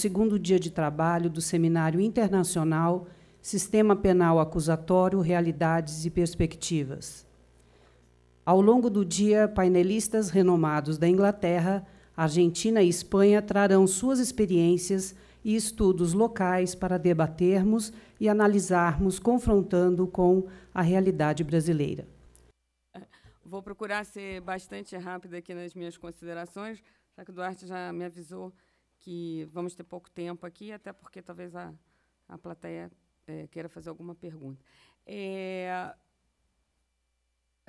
segundo dia de trabalho do Seminário Internacional Sistema Penal Acusatório, Realidades e Perspectivas. Ao longo do dia, painelistas renomados da Inglaterra, Argentina e Espanha trarão suas experiências e estudos locais para debatermos e analisarmos, confrontando com a realidade brasileira. Vou procurar ser bastante rápida aqui nas minhas considerações, já que o Duarte já me avisou que vamos ter pouco tempo aqui, até porque talvez a, a plateia é, queira fazer alguma pergunta. É,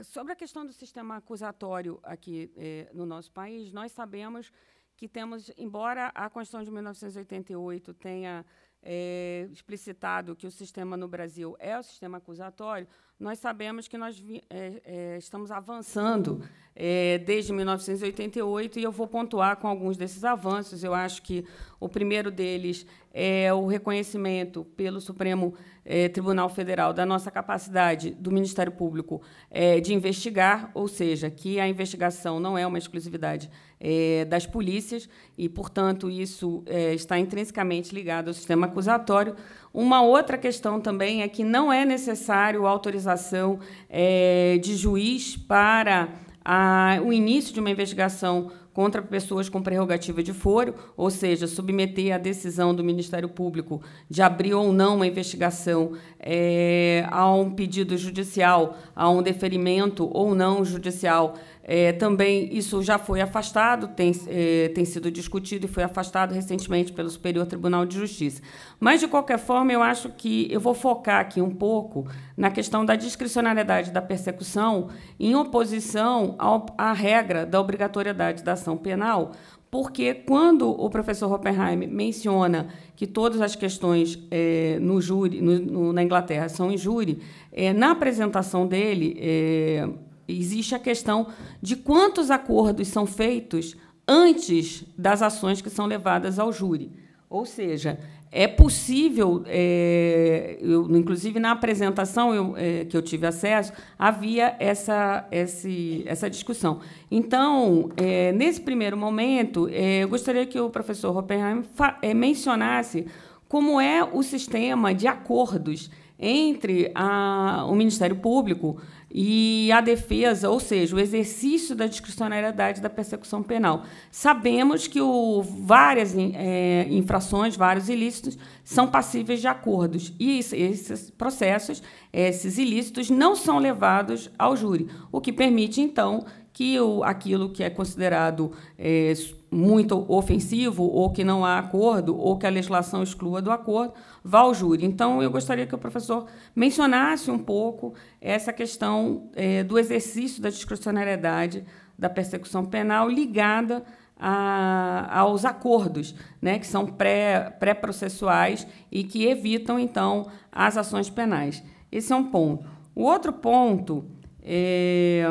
sobre a questão do sistema acusatório aqui é, no nosso país, nós sabemos que temos, embora a Constituição de 1988 tenha é, explicitado que o sistema no Brasil é o sistema acusatório, nós sabemos que nós vi, é, é, estamos avançando é, desde 1988 e eu vou pontuar com alguns desses avanços. Eu acho que o primeiro deles é o reconhecimento pelo Supremo é, Tribunal Federal da nossa capacidade do Ministério Público é, de investigar, ou seja, que a investigação não é uma exclusividade é, das polícias, e, portanto, isso é, está intrinsecamente ligado ao sistema acusatório. Uma outra questão também é que não é necessário autorização é, de juiz para a, o início de uma investigação contra pessoas com prerrogativa de foro, ou seja, submeter a decisão do Ministério Público de abrir ou não uma investigação é, a um pedido judicial, a um deferimento ou não judicial é, também isso já foi afastado, tem, é, tem sido discutido e foi afastado recentemente pelo Superior Tribunal de Justiça. Mas, de qualquer forma, eu acho que eu vou focar aqui um pouco na questão da discricionalidade da persecução em oposição ao, à regra da obrigatoriedade da ação penal, porque quando o professor Oppenheim menciona que todas as questões é, no júri, no, no, na Inglaterra são em júri, é, na apresentação dele é, existe a questão de quantos acordos são feitos antes das ações que são levadas ao júri. Ou seja, é possível, é, eu, inclusive na apresentação eu, é, que eu tive acesso, havia essa, essa discussão. Então, é, nesse primeiro momento, é, eu gostaria que o professor Oppenheim é, mencionasse como é o sistema de acordos entre a, o Ministério Público, e a defesa, ou seja, o exercício da discricionariedade da persecução penal. Sabemos que o, várias é, infrações, vários ilícitos são passíveis de acordos e esses processos, esses ilícitos, não são levados ao júri, o que permite, então, que o, aquilo que é considerado é, muito ofensivo ou que não há acordo ou que a legislação exclua do acordo, vá ao júri. Então, eu gostaria que o professor mencionasse um pouco essa questão é, do exercício da discricionariedade da persecução penal ligada a, aos acordos, né, que são pré-processuais pré e que evitam, então, as ações penais. Esse é um ponto. O outro ponto é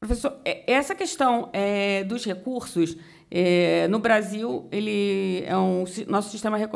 Professor, é, essa questão é, dos recursos, é, no Brasil, ele é um, nosso sistema de é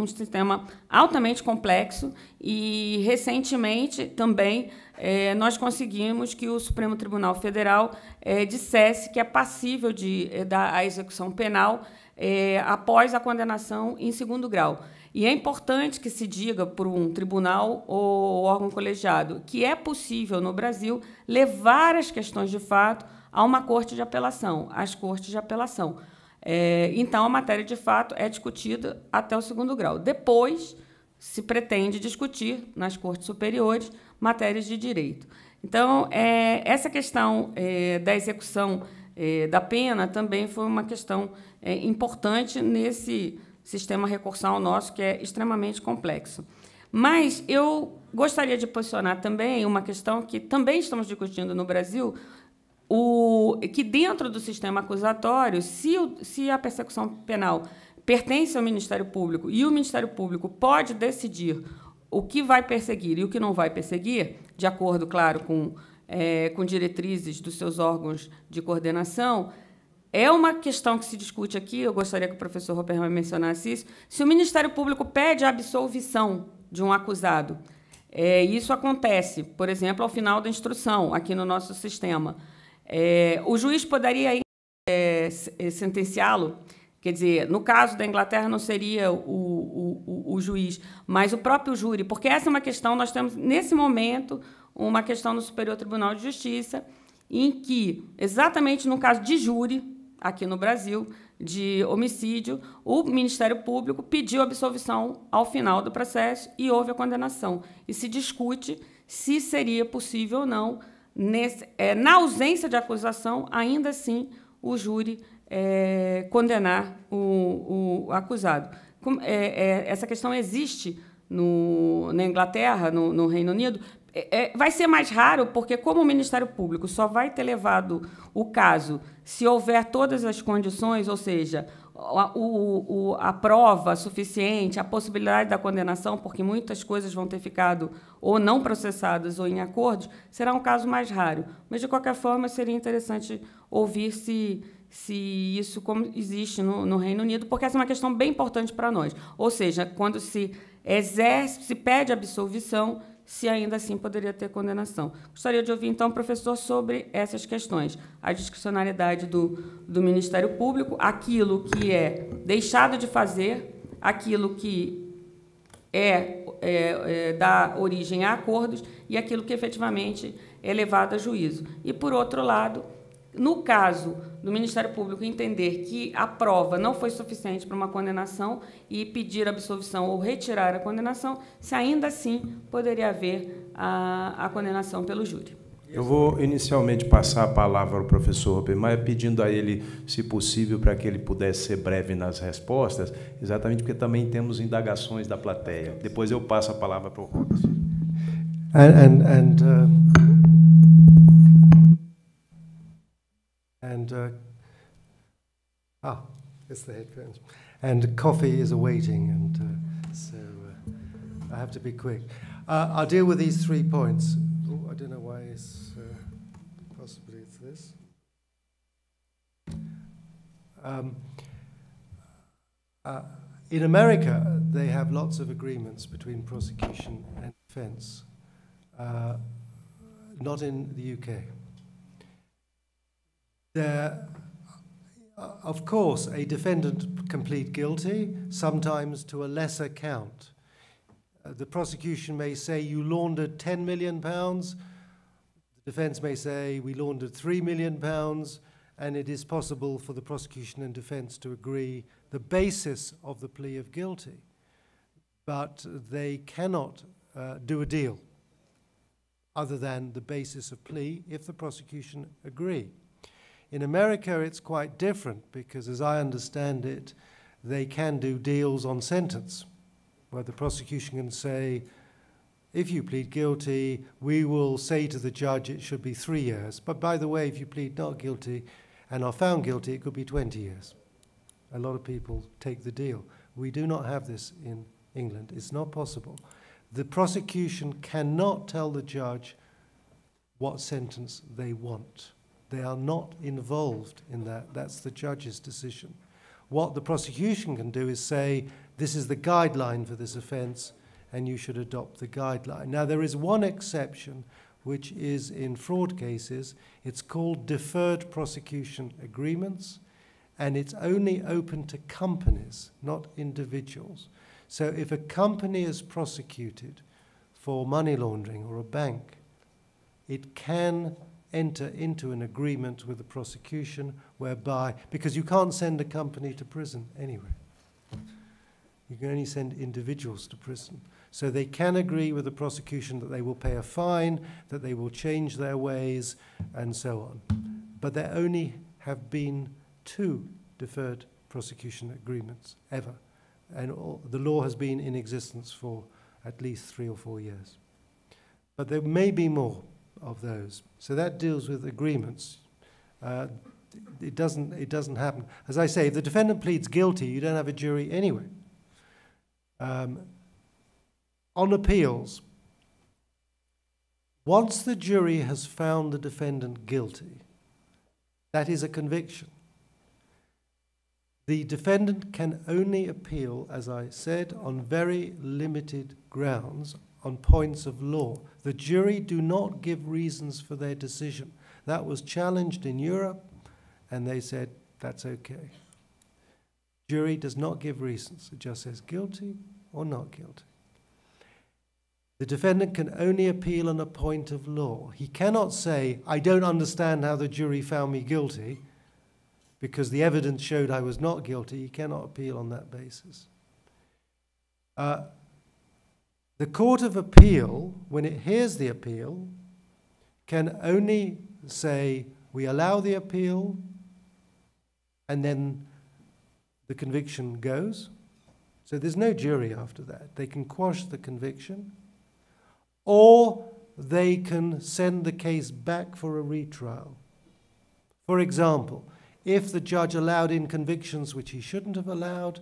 um sistema altamente complexo e, recentemente, também é, nós conseguimos que o Supremo Tribunal Federal é, dissesse que é passível de, é, da a execução penal é, após a condenação em segundo grau. E é importante que se diga por um tribunal ou órgão colegiado que é possível no Brasil levar as questões de fato a uma corte de apelação, às cortes de apelação. É, então, a matéria de fato é discutida até o segundo grau. Depois, se pretende discutir nas cortes superiores matérias de direito. Então, é, essa questão é, da execução é, da pena também foi uma questão é, importante nesse sistema recursal nosso, que é extremamente complexo. Mas eu gostaria de posicionar também uma questão que também estamos discutindo no Brasil, o, que dentro do sistema acusatório, se, o, se a persecução penal pertence ao Ministério Público e o Ministério Público pode decidir o que vai perseguir e o que não vai perseguir, de acordo, claro, com, é, com diretrizes dos seus órgãos de coordenação, é uma questão que se discute aqui, eu gostaria que o professor Roperman mencionasse isso. Se o Ministério Público pede a absolvição de um acusado, é, isso acontece, por exemplo, ao final da instrução, aqui no nosso sistema. É, o juiz poderia é, é, sentenciá-lo, quer dizer, no caso da Inglaterra não seria o, o, o, o juiz, mas o próprio júri, porque essa é uma questão, nós temos, nesse momento, uma questão no Superior Tribunal de Justiça, em que, exatamente no caso de júri, aqui no Brasil de homicídio, o Ministério Público pediu absolvição ao final do processo e houve a condenação. E se discute se seria possível ou não, nesse, é, na ausência de acusação, ainda assim o júri é, condenar o, o acusado. Com, é, é, essa questão existe no, na Inglaterra, no, no Reino Unido, é, é, vai ser mais raro, porque como o Ministério Público só vai ter levado o caso se houver todas as condições, ou seja, a, o, o, a prova suficiente, a possibilidade da condenação, porque muitas coisas vão ter ficado ou não processadas ou em acordos, será um caso mais raro. Mas, de qualquer forma, seria interessante ouvir se, se isso como existe no, no Reino Unido, porque essa é uma questão bem importante para nós. Ou seja, quando se exerce, se pede absolvição se ainda assim poderia ter condenação. Gostaria de ouvir, então, o professor, sobre essas questões. A discricionalidade do, do Ministério Público, aquilo que é deixado de fazer, aquilo que é, é, é dá origem a acordos e aquilo que efetivamente é levado a juízo. E, por outro lado, no caso do Ministério Público entender que a prova não foi suficiente para uma condenação e pedir absolvição ou retirar a condenação, se ainda assim poderia haver a, a condenação pelo júri. Eu vou inicialmente passar a palavra ao professor Oppenheimer, pedindo a ele, se possível, para que ele pudesse ser breve nas respostas, exatamente porque também temos indagações da plateia. Depois eu passo a palavra para o Robson. And, and, and uh... and uh, ah, it's the headphones. And coffee is awaiting, and uh, so uh, I have to be quick. Uh, I'll deal with these three points. Oh, I don't know why it's uh, possibly it's this. Um, uh, in America, they have lots of agreements between prosecution and defence, not in the UK there, uh, of course, a defendant can plead guilty, sometimes to a lesser count. Uh, the prosecution may say, you laundered 10 million pounds. The defense may say, we laundered 3 million pounds. And it is possible for the prosecution and defense to agree the basis of the plea of guilty. But they cannot uh, do a deal other than the basis of plea if the prosecution agree. In America, it's quite different because, as I understand it, they can do deals on sentence, where the prosecution can say, if you plead guilty, we will say to the judge it should be three years. But by the way, if you plead not guilty and are found guilty, it could be 20 years. A lot of people take the deal. We do not have this in England. It's not possible. The prosecution cannot tell the judge what sentence they want. They are not involved in that. That's the judge's decision. What the prosecution can do is say, this is the guideline for this offence, and you should adopt the guideline. Now, there is one exception, which is in fraud cases. It's called deferred prosecution agreements, and it's only open to companies, not individuals. So if a company is prosecuted for money laundering or a bank, it can enter into an agreement with the prosecution whereby, because you can't send a company to prison anyway, you can only send individuals to prison. So they can agree with the prosecution that they will pay a fine, that they will change their ways, and so on. But there only have been two deferred prosecution agreements ever. And all, the law has been in existence for at least three or four years. But there may be more of those. So that deals with agreements. Uh, it doesn't, it doesn't happen. As I say, if the defendant pleads guilty, you don't have a jury anyway. Um, on appeals, once the jury has found the defendant guilty, that is a conviction. The defendant can only appeal, as I said, on very limited grounds on points of law. The jury do not give reasons for their decision. That was challenged in Europe, and they said that's okay. Jury does not give reasons. It just says guilty or not guilty. The defendant can only appeal on a point of law. He cannot say, I don't understand how the jury found me guilty because the evidence showed I was not guilty. He cannot appeal on that basis. Uh, the Court of Appeal, when it hears the appeal, can only say, we allow the appeal, and then the conviction goes. So there's no jury after that. They can quash the conviction, or they can send the case back for a retrial. For example, if the judge allowed in convictions which he shouldn't have allowed,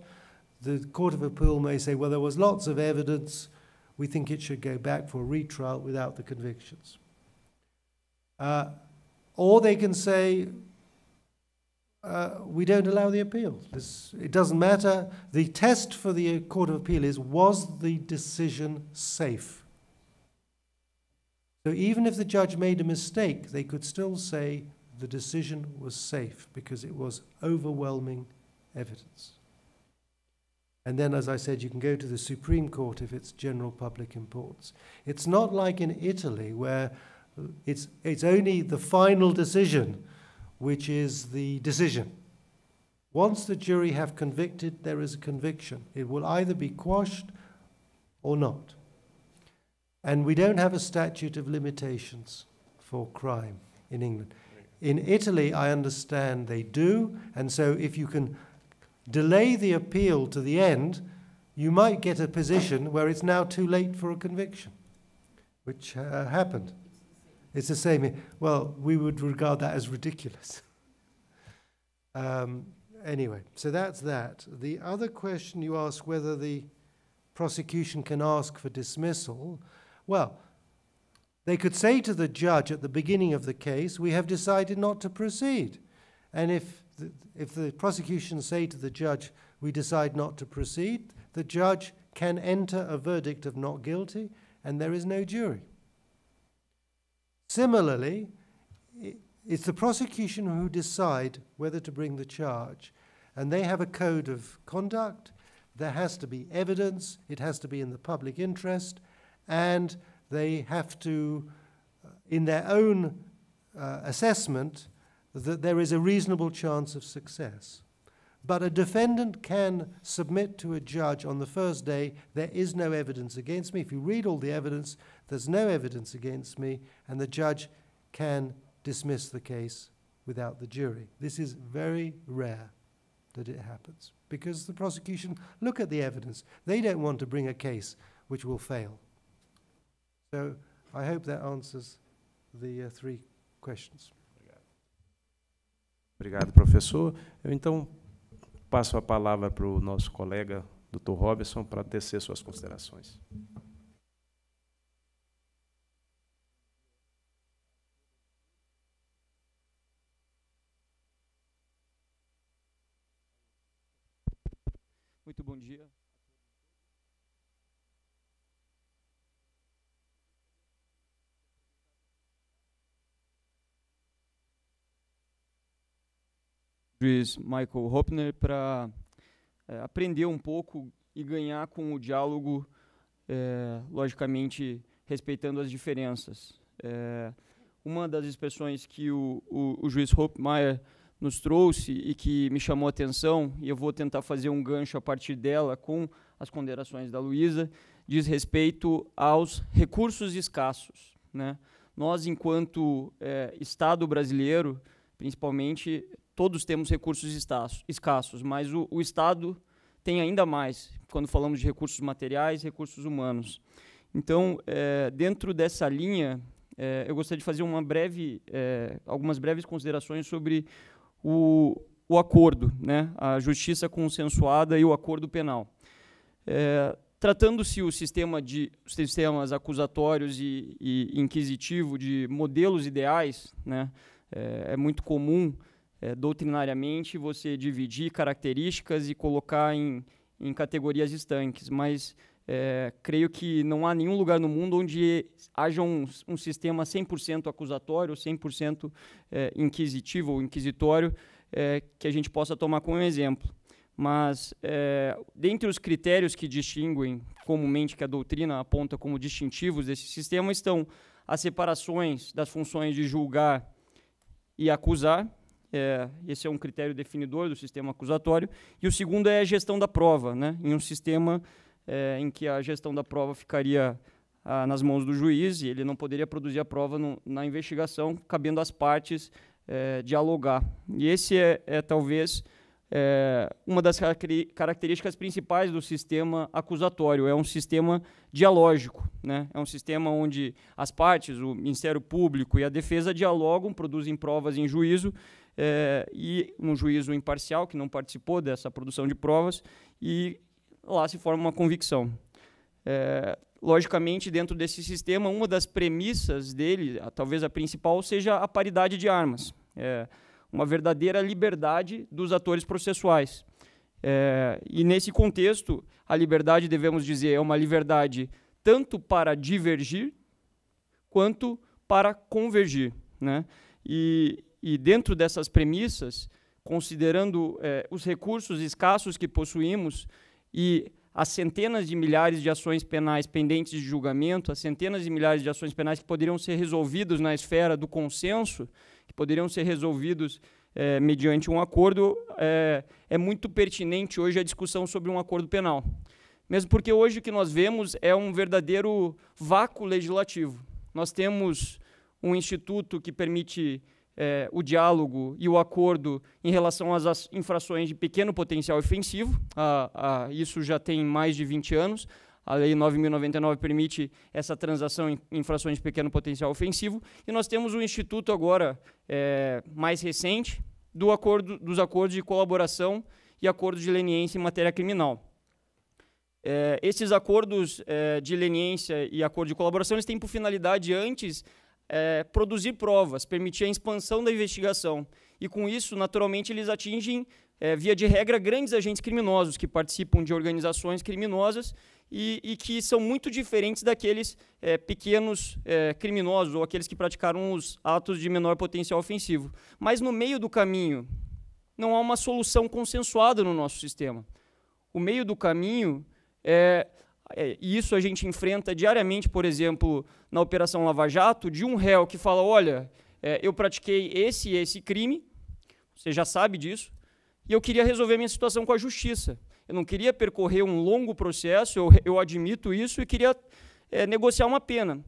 the Court of Appeal may say, well, there was lots of evidence we think it should go back for a retrial without the convictions. Uh, or they can say, uh, we don't allow the appeal. This, it doesn't matter. The test for the Court of Appeal is was the decision safe? So even if the judge made a mistake, they could still say the decision was safe because it was overwhelming evidence. And then, as I said, you can go to the Supreme Court if it's general public imports. It's not like in Italy, where it's, it's only the final decision which is the decision. Once the jury have convicted, there is a conviction. It will either be quashed or not. And we don't have a statute of limitations for crime in England. In Italy, I understand they do, and so if you can delay the appeal to the end, you might get a position where it's now too late for a conviction, which uh, happened. It's the same. Well, we would regard that as ridiculous. um, anyway, so that's that. The other question you ask whether the prosecution can ask for dismissal. Well, they could say to the judge at the beginning of the case, We have decided not to proceed. And if if the prosecution say to the judge, we decide not to proceed, the judge can enter a verdict of not guilty and there is no jury. Similarly, it's the prosecution who decide whether to bring the charge and they have a code of conduct. There has to be evidence, it has to be in the public interest, and they have to, uh, in their own uh, assessment, that there is a reasonable chance of success. But a defendant can submit to a judge on the first day, there is no evidence against me. If you read all the evidence, there's no evidence against me, and the judge can dismiss the case without the jury. This is very rare that it happens because the prosecution look at the evidence. They don't want to bring a case which will fail. So I hope that answers the uh, three questions. Obrigado, professor. Eu, então, passo a palavra para o nosso colega, doutor Robson, para tecer suas considerações. Muito bom dia. juiz Michael Hopner para é, eh, aprender um pouco e ganhar com o diálogo, é, logicamente respeitando as diferenças. É, uma das expressões que o, o, o juiz Hopmeyer nos trouxe e que me chamou a atenção, e eu vou tentar fazer um gancho a partir dela com as ponderações da Luísa, diz respeito aos recursos escassos. Né? Nós, enquanto é, Estado brasileiro, principalmente, todos temos recursos escassos, mas o, o Estado tem ainda mais, quando falamos de recursos materiais recursos humanos. Então, é, dentro dessa linha, é, eu gostaria de fazer uma breve, é, algumas breves considerações sobre o, o acordo, né? a justiça consensuada e o acordo penal. Tratando-se o sistema de sistemas acusatórios e, e inquisitivo de modelos ideais, né? é muito comum é, doutrinariamente você dividir características e colocar em, em categorias estanques, mas é, creio que não há nenhum lugar no mundo onde haja um, um sistema 100% acusatório, 100% é, inquisitivo ou inquisitório, é, que a gente possa tomar como exemplo. Mas, é, dentre os critérios que distinguem comumente, que a doutrina aponta como distintivos desse sistema, estão as separações das funções de julgar e acusar, é, esse é um critério definidor do sistema acusatório. E o segundo é a gestão da prova, né? em um sistema é, em que a gestão da prova ficaria ah, nas mãos do juiz e ele não poderia produzir a prova no, na investigação, cabendo às partes é, dialogar. E esse é, é talvez é, uma das car características principais do sistema acusatório. É um sistema dialógico, né? é um sistema onde as partes, o Ministério Público e a defesa dialogam, produzem provas em juízo é, e um juízo imparcial que não participou dessa produção de provas e lá se forma uma convicção. É, logicamente, dentro desse sistema, uma das premissas dele, talvez a principal, seja a paridade de armas, é, uma verdadeira liberdade dos atores processuais. É, e nesse contexto, a liberdade, devemos dizer, é uma liberdade tanto para divergir quanto para convergir. Né? E, e dentro dessas premissas, considerando é, os recursos escassos que possuímos e as centenas de milhares de ações penais pendentes de julgamento, as centenas de milhares de ações penais que poderiam ser resolvidas na esfera do consenso, que poderiam ser resolvidos é, mediante um acordo, é, é muito pertinente hoje a discussão sobre um acordo penal. Mesmo porque hoje o que nós vemos é um verdadeiro vácuo legislativo. Nós temos um instituto que permite é, o diálogo e o acordo em relação às infrações de pequeno potencial ofensivo. Ah, ah, isso já tem mais de 20 anos. A Lei 9.099 permite essa transação em infrações de pequeno potencial ofensivo. E nós temos um instituto agora é, mais recente do acordo, dos acordos de colaboração e acordos de leniência em matéria criminal. É, esses acordos é, de leniência e acordo de colaboração eles têm por finalidade, antes é, produzir provas, permitir a expansão da investigação. E com isso, naturalmente, eles atingem, é, via de regra, grandes agentes criminosos que participam de organizações criminosas e, e que são muito diferentes daqueles é, pequenos é, criminosos ou aqueles que praticaram os atos de menor potencial ofensivo. Mas no meio do caminho, não há uma solução consensuada no nosso sistema. O meio do caminho é é, e isso a gente enfrenta diariamente, por exemplo, na Operação Lava Jato, de um réu que fala: olha, é, eu pratiquei esse e esse crime, você já sabe disso, e eu queria resolver minha situação com a justiça. Eu não queria percorrer um longo processo, eu, eu admito isso, e queria é, negociar uma pena.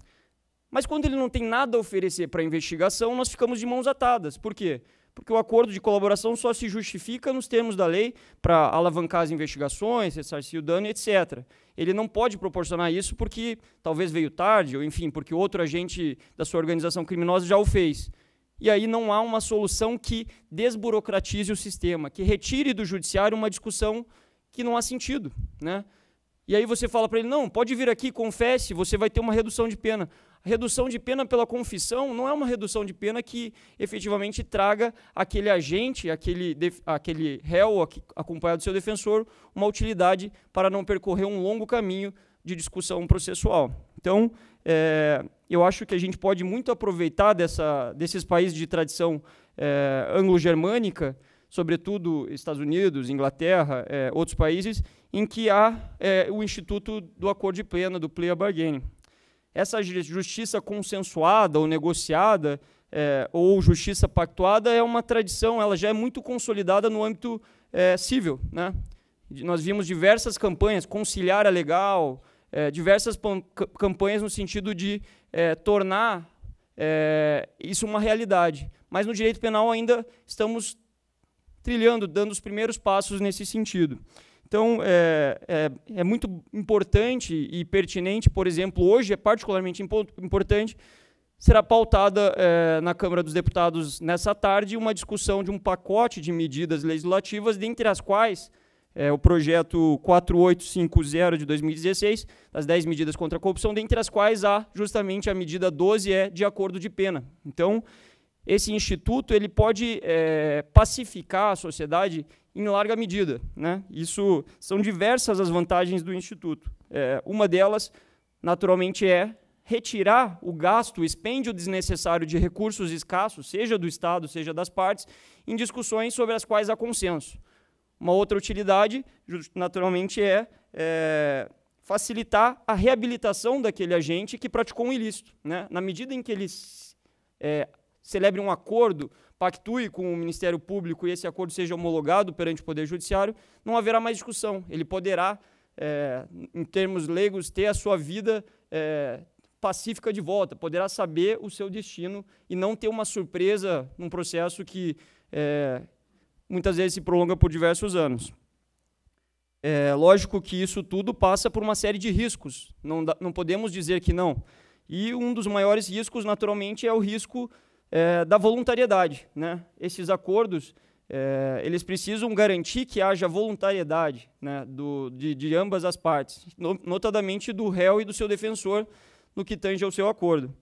Mas quando ele não tem nada a oferecer para a investigação, nós ficamos de mãos atadas. Por quê? porque o acordo de colaboração só se justifica nos termos da lei para alavancar as investigações, ressarcir o dano, etc. Ele não pode proporcionar isso porque talvez veio tarde, ou enfim, porque outro agente da sua organização criminosa já o fez. E aí não há uma solução que desburocratize o sistema, que retire do judiciário uma discussão que não há sentido, né? E aí você fala para ele: "Não, pode vir aqui, confesse, você vai ter uma redução de pena" redução de pena pela confissão não é uma redução de pena que efetivamente traga aquele agente, aquele, aquele réu acompanhado do seu defensor, uma utilidade para não percorrer um longo caminho de discussão processual. Então, é, eu acho que a gente pode muito aproveitar dessa, desses países de tradição é, anglo-germânica, sobretudo Estados Unidos, Inglaterra, é, outros países, em que há o instituto do acordo de pena, do plea bargaining. Essa justiça consensuada ou negociada, é, ou justiça pactuada, é uma tradição, ela já é muito consolidada no âmbito é, civil. Né? Nós vimos diversas campanhas, conciliar é legal, é, diversas campanhas no sentido de é, tornar é, isso uma realidade. Mas no direito penal ainda estamos trilhando, dando os primeiros passos nesse sentido. Então, é, é, é, muito importante e pertinente, por exemplo, hoje é particularmente importante, será pautada é, na Câmara dos Deputados nessa tarde uma discussão de um pacote de medidas legislativas, dentre as quais é, o projeto 4850 de 2016, das 10 medidas contra a corrupção, dentre as quais há justamente a medida 12 é de acordo de pena. Então, esse instituto ele pode é, pacificar a sociedade em larga medida. Né? Isso são diversas as vantagens do instituto. É, uma delas, naturalmente, é retirar o gasto, o expêndio desnecessário de recursos escassos, seja do Estado, seja das partes, em discussões sobre as quais há consenso. Uma outra utilidade, naturalmente, é, é facilitar a reabilitação daquele agente que praticou um ilícito. Né? Na medida em que ele é, celebre um acordo, pactue com o Ministério Público e esse acordo seja homologado perante o Poder Judiciário, não haverá mais discussão. Ele poderá, é, em termos leigos, ter a sua vida é, pacífica de volta, poderá saber o seu destino e não ter uma surpresa num processo que é, muitas vezes se prolonga por diversos anos. É lógico que isso tudo passa por uma série de riscos, não, não podemos dizer que não. E um dos maiores riscos, naturalmente, é o risco é, da voluntariedade. Né? Esses acordos é, eles precisam garantir que haja voluntariedade né, do, de, de, ambas as partes, notadamente do réu e do seu defensor, no que tange ao seu acordo.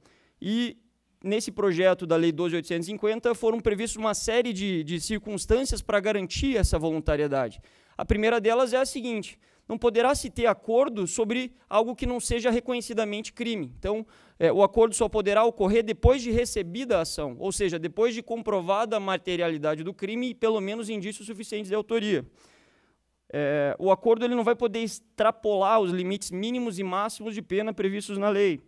E nesse projeto da Lei 12.850 foram previstas uma série de, de circunstâncias para garantir essa voluntariedade. A primeira delas é a seguinte: não poderá se ter acordo sobre algo que não seja reconhecidamente crime. Então, é, o acordo só poderá ocorrer depois de recebida a ação, ou seja, depois de comprovada a materialidade do crime e pelo menos indícios suficientes de autoria. É, o acordo ele não vai poder extrapolar os limites mínimos e máximos de pena previstos na lei.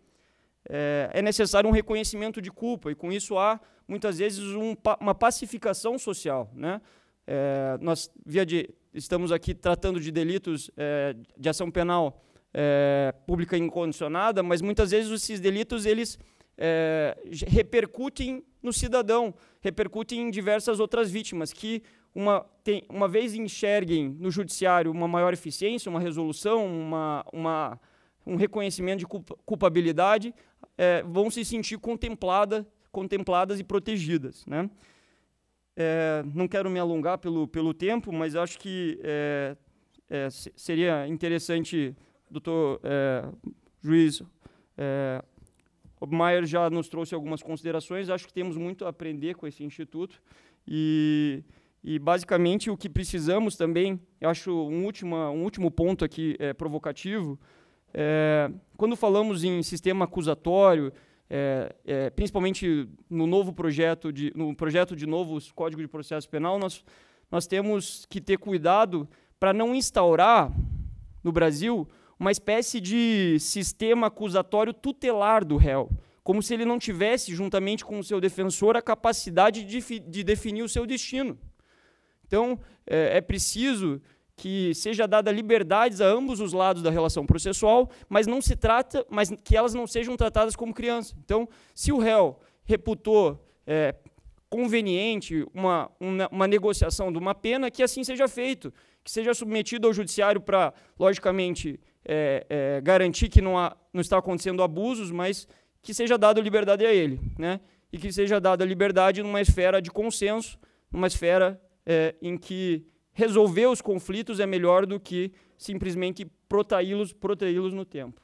É, é necessário um reconhecimento de culpa, e com isso há, muitas vezes, um, uma pacificação social. Né? É, nós, via de estamos aqui tratando de delitos é, de ação penal é, pública incondicionada, mas muitas vezes esses delitos eles é, repercutem no cidadão, repercutem em diversas outras vítimas que uma, tem, uma vez enxerguem no judiciário uma maior eficiência, uma resolução, uma, uma um reconhecimento de culpabilidade, é, vão se sentir contemplada, contempladas e protegidas. Né? É, não quero me alongar pelo, pelo tempo, mas acho que é, é, seria interessante, doutor é, juiz é, Obmaier já nos trouxe algumas considerações, acho que temos muito a aprender com esse instituto e, e basicamente o que precisamos também, eu acho um último, um último ponto aqui é, provocativo, é, quando falamos em sistema acusatório, é, é, principalmente no novo projeto de, no projeto de novo Código de Processo Penal, nós, nós temos que ter cuidado para não instaurar no Brasil uma espécie de sistema acusatório tutelar do réu, como se ele não tivesse, juntamente com o seu defensor, a capacidade de, de definir o seu destino. Então, é, é preciso que seja dada liberdades a ambos os lados da relação processual, mas não se trata, mas que elas não sejam tratadas como crianças. Então, se o réu reputou é, conveniente uma, uma, uma negociação de uma pena, que assim seja feito, que seja submetido ao judiciário para, logicamente, é, é, garantir que não, há, não está acontecendo abusos, mas que seja dada liberdade a ele, né? E que seja dada liberdade numa esfera de consenso, numa esfera é, em que resolver os conflitos é melhor do que simplesmente protraí-los protraí no tempo.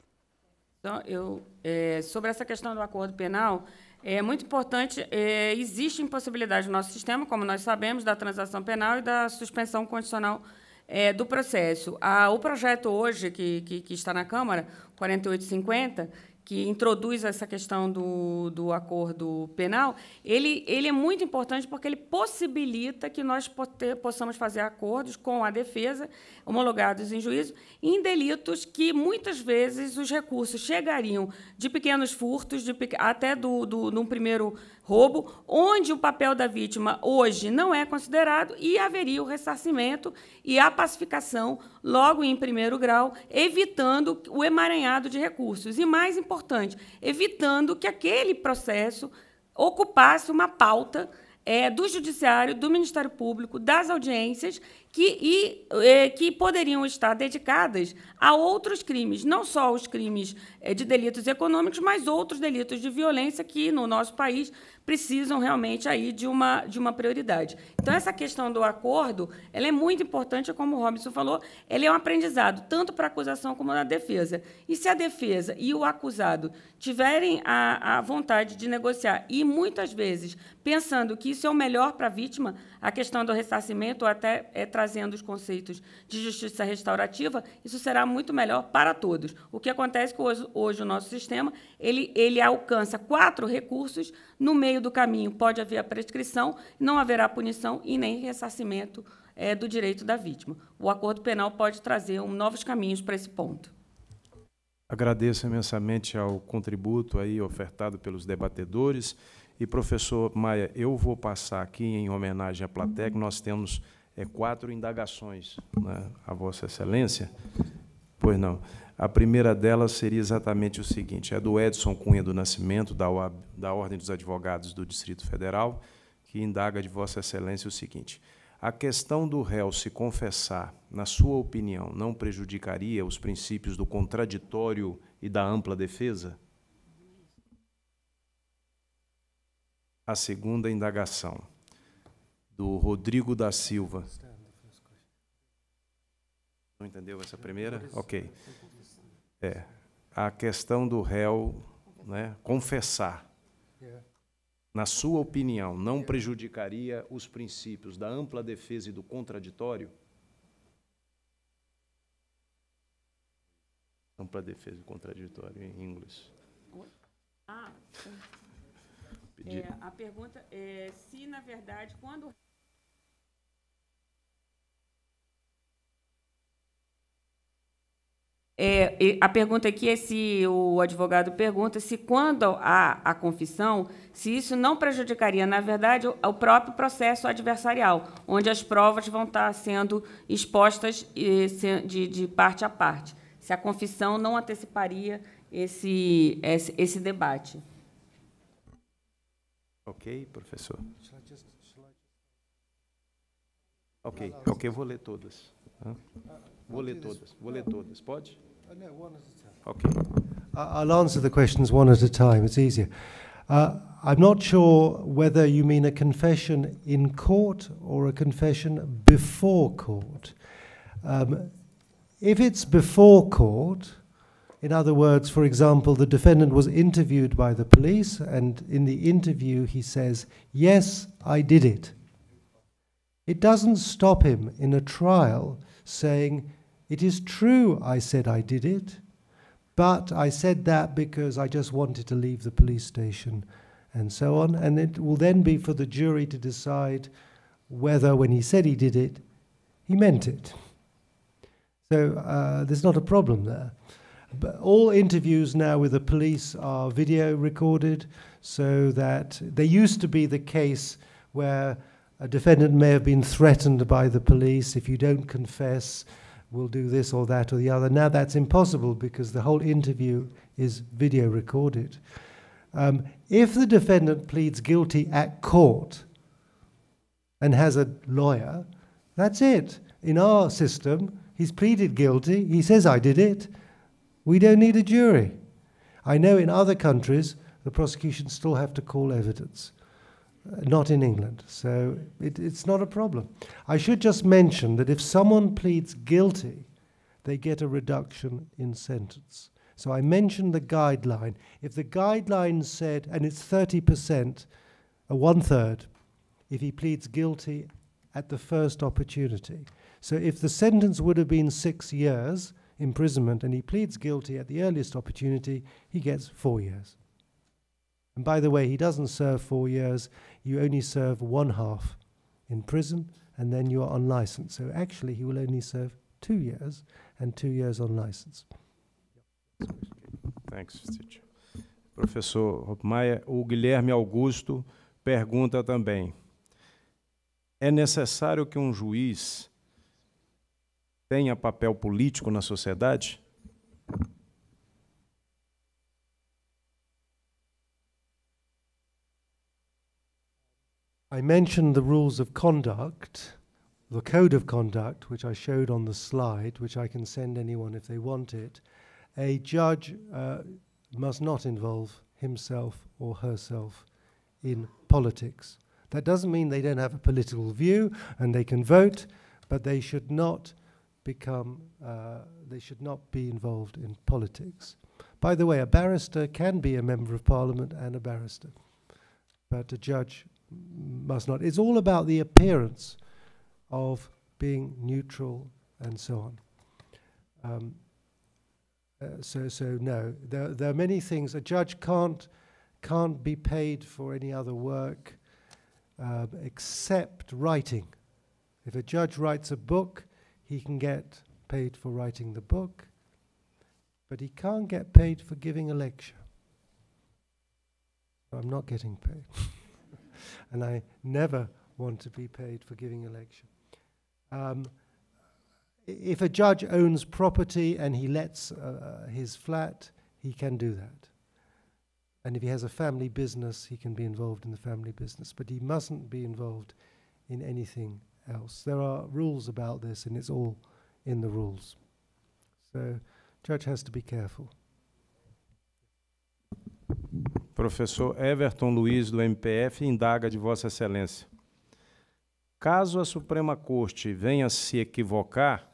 Então, eu, é, sobre essa questão do acordo penal, é muito importante, é, existe impossibilidade no nosso sistema, como nós sabemos, da transação penal e da suspensão condicional é, do processo. A, o projeto hoje, que, que, que está na Câmara, 4850, que introduz essa questão do, do acordo penal, ele, ele é muito importante porque ele possibilita que nós possamos fazer acordos com a defesa, homologados em juízo, em delitos que, muitas vezes, os recursos chegariam de pequenos furtos, de, até do, do, um primeiro roubo, onde o papel da vítima hoje não é considerado e haveria o ressarcimento e a pacificação logo em primeiro grau, evitando o emaranhado de recursos. E, mais importante, evitando que aquele processo ocupasse uma pauta é, do Judiciário, do Ministério Público, das audiências que, e, é, que poderiam estar dedicadas a outros crimes, não só os crimes é, de delitos econômicos, mas outros delitos de violência que, no nosso país, precisam realmente aí de uma, de uma prioridade. Então, essa questão do acordo ela é muito importante, como o Robson falou, ele é um aprendizado, tanto para a acusação como na defesa. E se a defesa e o acusado tiverem a, a vontade de negociar, e muitas vezes pensando que isso é o melhor para a vítima, a questão do ressarcimento, ou até é, trazendo os conceitos de justiça restaurativa, isso será muito melhor para todos. O que acontece é que hoje, hoje o nosso sistema ele, ele alcança quatro recursos, no meio do caminho pode haver a prescrição, não haverá punição e nem ressarcimento é, do direito da vítima. O acordo penal pode trazer um, novos caminhos para esse ponto. Agradeço imensamente ao contributo aí ofertado pelos debatedores e, professor Maia, eu vou passar aqui, em homenagem à Platec, uhum. nós temos é, quatro indagações né, a Vossa Excelência. Pois não. A primeira delas seria exatamente o seguinte: é do Edson Cunha do Nascimento, da, OAB, da Ordem dos Advogados do Distrito Federal, que indaga de Vossa Excelência o seguinte: a questão do réu se confessar, na sua opinião, não prejudicaria os princípios do contraditório e da ampla defesa? a segunda indagação, do Rodrigo da Silva. Não entendeu essa primeira? Ok. É. A questão do réu né, confessar. Na sua opinião, não prejudicaria os princípios da ampla defesa e do contraditório? Ampla defesa e contraditório em inglês. Ah, de... É, a pergunta é se, na verdade, quando É, a pergunta aqui é se o advogado pergunta se quando há a confissão, se isso não prejudicaria, na verdade, o próprio processo adversarial, onde as provas vão estar sendo expostas de, de parte a parte. Se a confissão não anteciparia esse, esse, esse debate. Ok, professor? Ok, ok, vou ler todas. Uh, vou ler todas, vou ler todas. Pode? Uh, okay. I'll answer the questions one at a time, it's easier. Uh, I'm not sure whether you mean a confession in court or a confession before court. Um, if it's before court, in other words, for example, the defendant was interviewed by the police, and in the interview he says, Yes, I did it. It doesn't stop him in a trial saying, It is true I said I did it, but I said that because I just wanted to leave the police station, and so on. And it will then be for the jury to decide whether, when he said he did it, he meant it. So uh, there's not a problem there. But all interviews now with the police are video recorded, so that there used to be the case where a defendant may have been threatened by the police if you don't confess, we'll do this or that or the other. Now that's impossible because the whole interview is video recorded. Um, if the defendant pleads guilty at court and has a lawyer, that's it. In our system, he's pleaded guilty, he says, I did it. We don't need a jury. I know in other countries the prosecution still have to call evidence, uh, not in England. So it, it's not a problem. I should just mention that if someone pleads guilty, they get a reduction in sentence. So I mentioned the guideline. If the guideline said, and it's 30%, a one third, if he pleads guilty at the first opportunity. So if the sentence would have been six years, imprisonment and he pleads guilty at the earliest opportunity, he gets four years. And by the way, he doesn't serve four years, you only serve one half in prison and then you are on license. So actually, he will only serve two years and two years on license. Thanks, Professor Maia, o Guilherme Augusto pergunta também: É necessário que um juiz tenha papel político na sociedade? I mentioned the rules of conduct, the code of conduct, which I showed on the slide, which I can send anyone if they want it. A judge uh, must not involve himself or herself in politics. That doesn't mean they don't have a political view and they can vote, but they should not become, uh, they should not be involved in politics. By the way, a barrister can be a member of parliament and a barrister, but a judge must not. It's all about the appearance of being neutral and so on. Um, uh, so, so no, there, there are many things. A judge can't, can't be paid for any other work uh, except writing. If a judge writes a book, he can get paid for writing the book, but he can't get paid for giving a lecture. I'm not getting paid. and I never want to be paid for giving a lecture. Um, if a judge owns property and he lets uh, his flat, he can do that. And if he has a family business, he can be involved in the family business. But he mustn't be involved in anything else. There are rules about this, and it's all in the rules. So, judge has to be careful. Professor Everton Luiz, do MPF, indaga de Vossa Excelência. Caso a Suprema Corte venha se equivocar,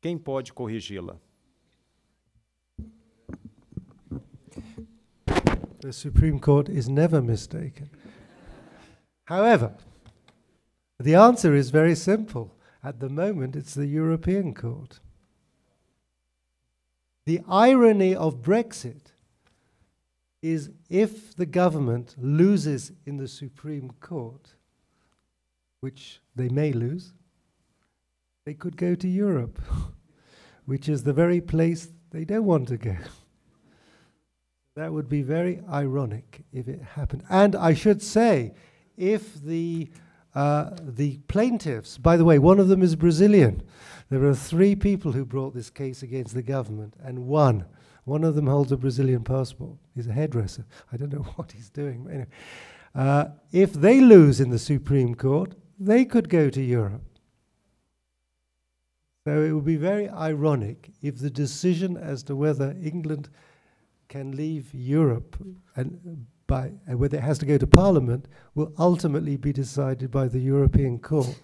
quem pode corrigi-la? The Supreme Court is never mistaken. However, The answer is very simple. At the moment, it's the European Court. The irony of Brexit is if the government loses in the Supreme Court, which they may lose, they could go to Europe, which is the very place they don't want to go. that would be very ironic if it happened. And I should say, if the uh, the plaintiffs, by the way, one of them is Brazilian. There are three people who brought this case against the government, and one, one of them holds a Brazilian passport. He's a hairdresser. I don't know what he's doing. Anyway. Uh, if they lose in the Supreme Court, they could go to Europe. So it would be very ironic if the decision as to whether England can leave Europe and by uh, whether it has to go to Parliament will ultimately be decided by the European Court,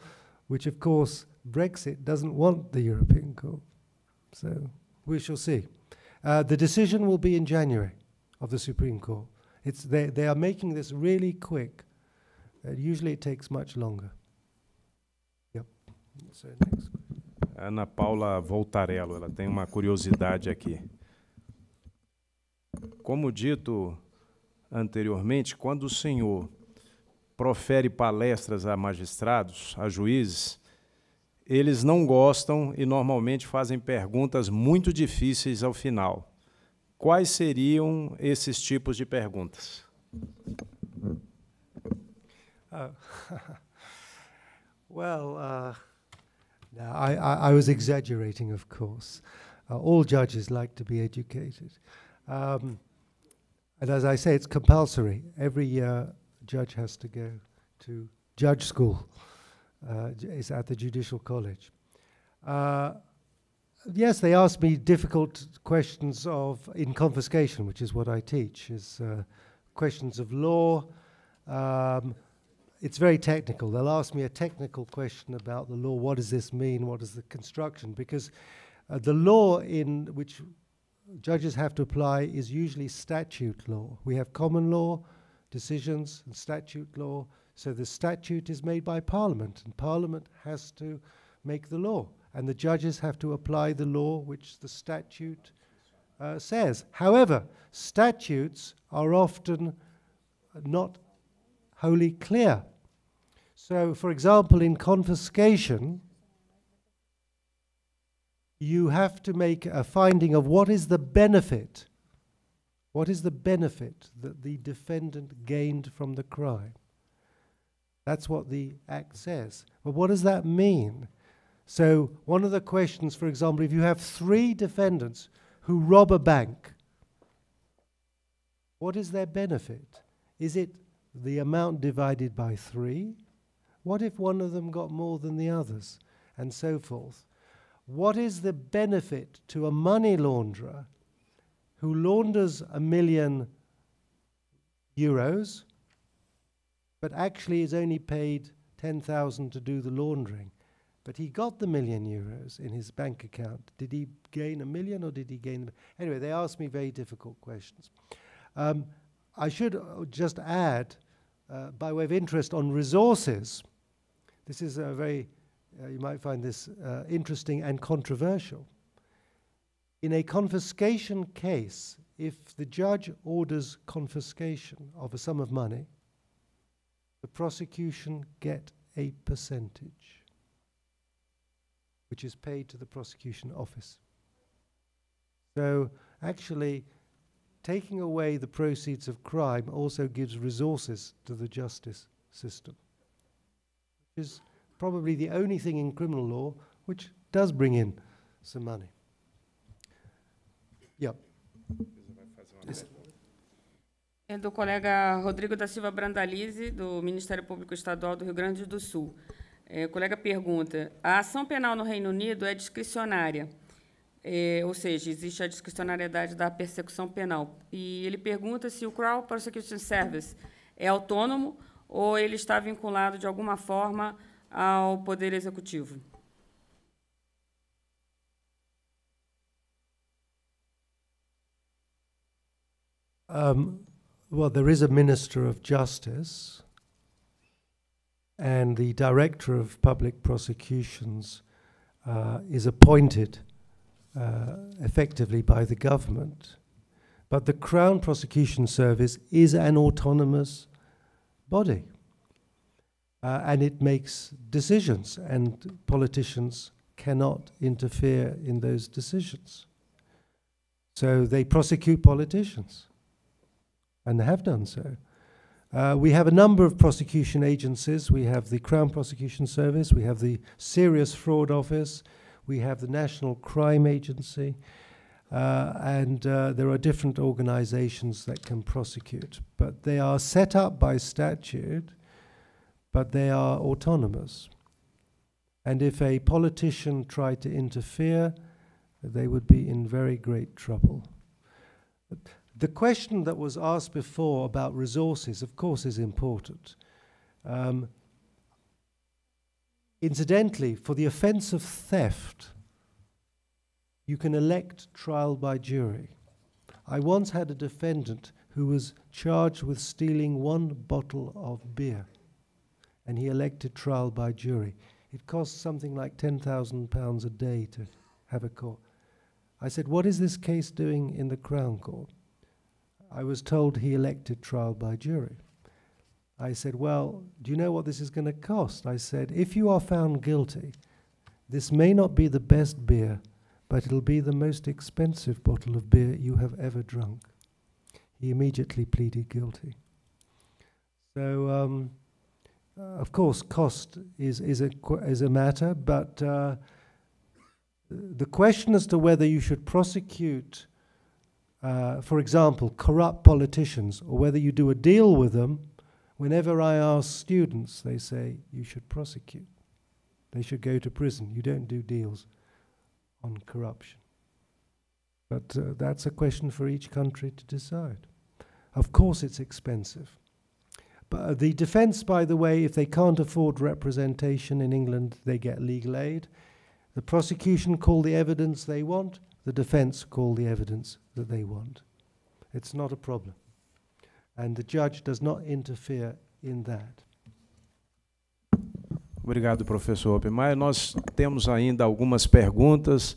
which of course Brexit doesn't want the European Court. So we shall see. Uh, the decision will be in January of the Supreme Court. It's they, they are making this really quick. Uh, usually it takes much longer. Yep. So next. Ana Paula Voltarello, ela tem uma curiosidade aqui. Como dito anteriormente, quando o senhor profere palestras a magistrados, a juízes, eles não gostam e normalmente fazem perguntas muito difíceis ao final. Quais seriam esses tipos de perguntas? Uh, well, uh, I, I, I, was exaggerating, of course. Uh, all judges like to be educated. Um, And as I say, it's compulsory. Every year, a judge has to go to judge school. Uh, it's at the Judicial College. Uh, yes, they asked me difficult questions of in confiscation, which is what I teach, is uh, questions of law. Um, it's very technical. They'll ask me a technical question about the law. What does this mean? What is the construction? Because uh, the law in which judges have to apply is usually statute law. We have common law, decisions, and statute law. So the statute is made by Parliament, and Parliament has to make the law. And the judges have to apply the law which the statute uh, says. However, statutes are often not wholly clear. So, for example, in confiscation, you have to make a finding of what is the benefit. What is the benefit that the defendant gained from the crime? That's what the Act says. But what does that mean? So, one of the questions, for example, if you have three defendants who rob a bank, what is their benefit? Is it the amount divided by three? What if one of them got more than the others? And so forth. What is the benefit to a money launderer who launders a million euros but actually is only paid 10,000 to do the laundering? But he got the million euros in his bank account. Did he gain a million or did he gain? Anyway, they asked me very difficult questions. Um, I should uh, just add, uh, by way of interest on resources, this is a very uh, you might find this uh, interesting and controversial. In a confiscation case, if the judge orders confiscation of a sum of money, the prosecution get a percentage which is paid to the prosecution office. So actually, taking away the proceeds of crime also gives resources to the justice system, which is probably the only thing in criminal law which does bring in some money. Yep. É do colega Rodrigo da Silva Brandalize, do Ministério Público Estadual do Rio Grande do Sul. É, o colega pergunta: a ação penal no Reino Unido é discricionária, é, ou seja, existe a discricionariedade da persecução penal. E ele pergunta se o Crown Prosecution Service é autônomo ou ele está vinculado de alguma forma ao Poder Executivo. Um, well, there is a Minister of Justice, and the Director of Public Prosecutions uh, is appointed uh, effectively by the government. But the Crown Prosecution Service is an autonomous body uh, and it makes decisions, and politicians cannot interfere in those decisions. So they prosecute politicians, and have done so. Uh, we have a number of prosecution agencies. We have the Crown Prosecution Service, we have the Serious Fraud Office, we have the National Crime Agency, uh, and uh, there are different organizations that can prosecute. But they are set up by statute but they are autonomous. And if a politician tried to interfere, they would be in very great trouble. The question that was asked before about resources, of course, is important. Um, incidentally, for the offense of theft, you can elect trial by jury. I once had a defendant who was charged with stealing one bottle of beer and he elected trial by jury. It costs something like £10,000 a day to have a court. I said, What is this case doing in the Crown Court? I was told he elected trial by jury. I said, Well, do you know what this is going to cost? I said, If you are found guilty, this may not be the best beer, but it'll be the most expensive bottle of beer you have ever drunk. He immediately pleaded guilty. So, um, uh, of course, cost is, is, a, is a matter, but uh, the question as to whether you should prosecute, uh, for example, corrupt politicians, or whether you do a deal with them, whenever I ask students, they say, you should prosecute. They should go to prison. You don't do deals on corruption. But uh, that's a question for each country to decide. Of course, it's expensive. But uh, the defense, by the way, if they can't afford representation in England, they get legal aid. The prosecution call the evidence they want, the defense call the evidence that they want. It's not a problem. And the judge does not interfere in that. Obrigado, professor Oppenmaier. Nós temos ainda algumas perguntas.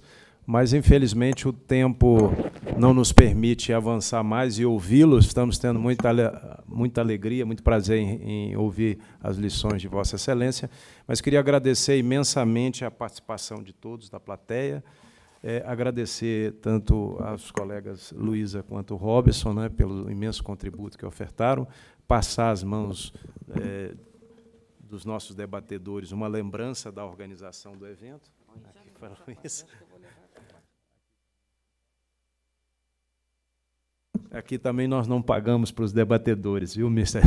mas infelizmente o tempo não nos permite avançar mais e ouvi-los. Estamos tendo muita, muita alegria, muito prazer em, em, ouvir as lições de Vossa Excelência, mas queria agradecer imensamente a participação de todos da plateia, é, agradecer tanto aos colegas Luísa quanto Robson né, pelo imenso contributo que ofertaram, passar às mãos é, dos nossos debatedores uma lembrança da organização do evento. Aqui para Luísa. Aqui também nós não pagamos para os debatedores, viu, Mr.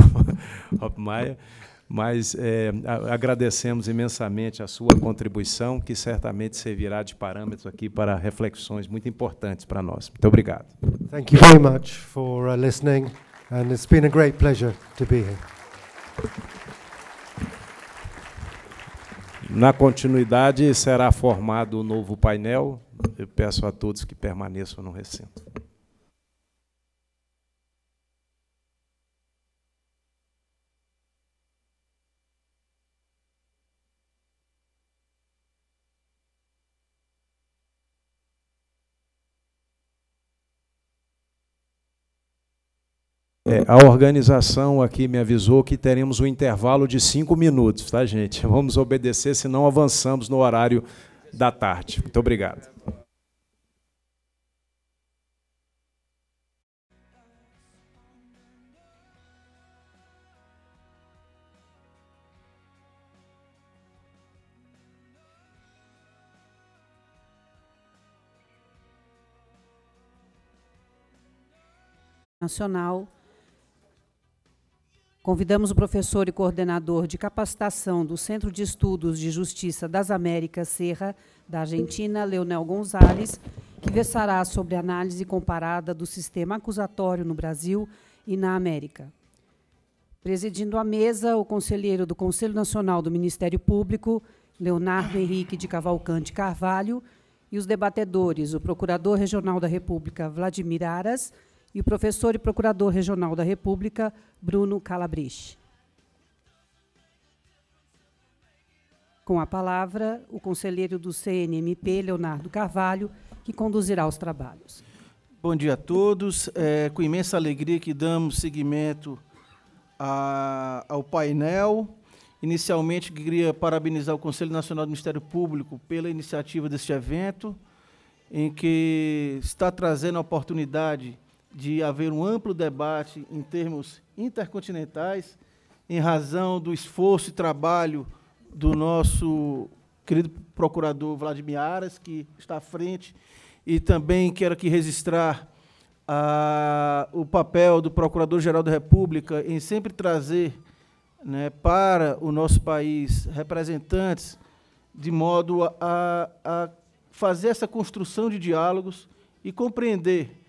Hopmeyer? Mas é, agradecemos imensamente a sua contribuição, que certamente servirá de parâmetro aqui para reflexões muito importantes para nós. Muito obrigado. Thank you very much for uh, listening, and it's been a great pleasure to be here. Na continuidade, será formado o um novo painel. Eu peço a todos que permaneçam no recinto. É, a organização aqui me avisou que teremos um intervalo de cinco minutos, tá, gente? Vamos obedecer, senão avançamos no horário da tarde. Muito obrigado. Nacional Convidamos o professor e coordenador de capacitação do Centro de Estudos de Justiça das Américas Serra, da Argentina, Leonel Gonzalez, que versará sobre análise comparada do sistema acusatório no Brasil e na América. Presidindo a mesa, o conselheiro do Conselho Nacional do Ministério Público, Leonardo Henrique de Cavalcante Carvalho, e os debatedores, o Procurador Regional da República, Vladimir Aras, e o professor e procurador regional da República, Bruno Calabrich. Com a palavra, o conselheiro do CNMP, Leonardo Carvalho, que conduzirá os trabalhos. Bom dia a todos. É com imensa alegria que damos seguimento a, ao painel. Inicialmente, queria parabenizar o Conselho Nacional do Ministério Público pela iniciativa deste evento, em que está trazendo a oportunidade de haver um amplo debate em termos intercontinentais, em razão do esforço e trabalho do nosso querido procurador Vladimir Aras, que está à frente, e também quero aqui registrar ah, o papel do Procurador-Geral da República em sempre trazer né, para o nosso país representantes de modo a, a fazer essa construção de diálogos e compreender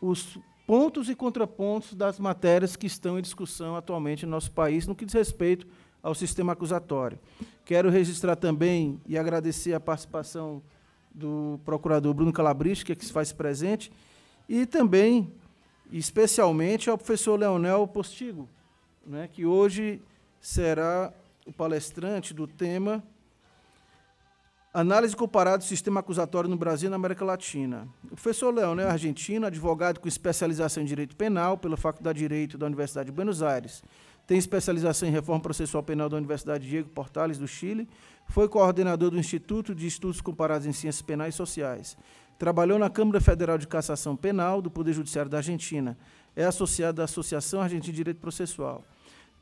os pontos e contrapontos das matérias que estão em discussão atualmente no nosso país no que diz respeito ao sistema acusatório. Quero registrar também e agradecer a participação do procurador Bruno Calabrisch que se faz presente, e também, especialmente, ao professor Leonel Postigo, né, que hoje será o palestrante do tema Análise comparada do sistema acusatório no Brasil e na América Latina. O professor Leonel né, Argentino, advogado com especialização em Direito Penal pela Faculdade de Direito da Universidade de Buenos Aires, tem especialização em Reforma Processual Penal da Universidade Diego Portales, do Chile, foi coordenador do Instituto de Estudos Comparados em Ciências Penais e Sociais. Trabalhou na Câmara Federal de Cassação Penal do Poder Judiciário da Argentina. É associado à Associação Argentina de Direito Processual.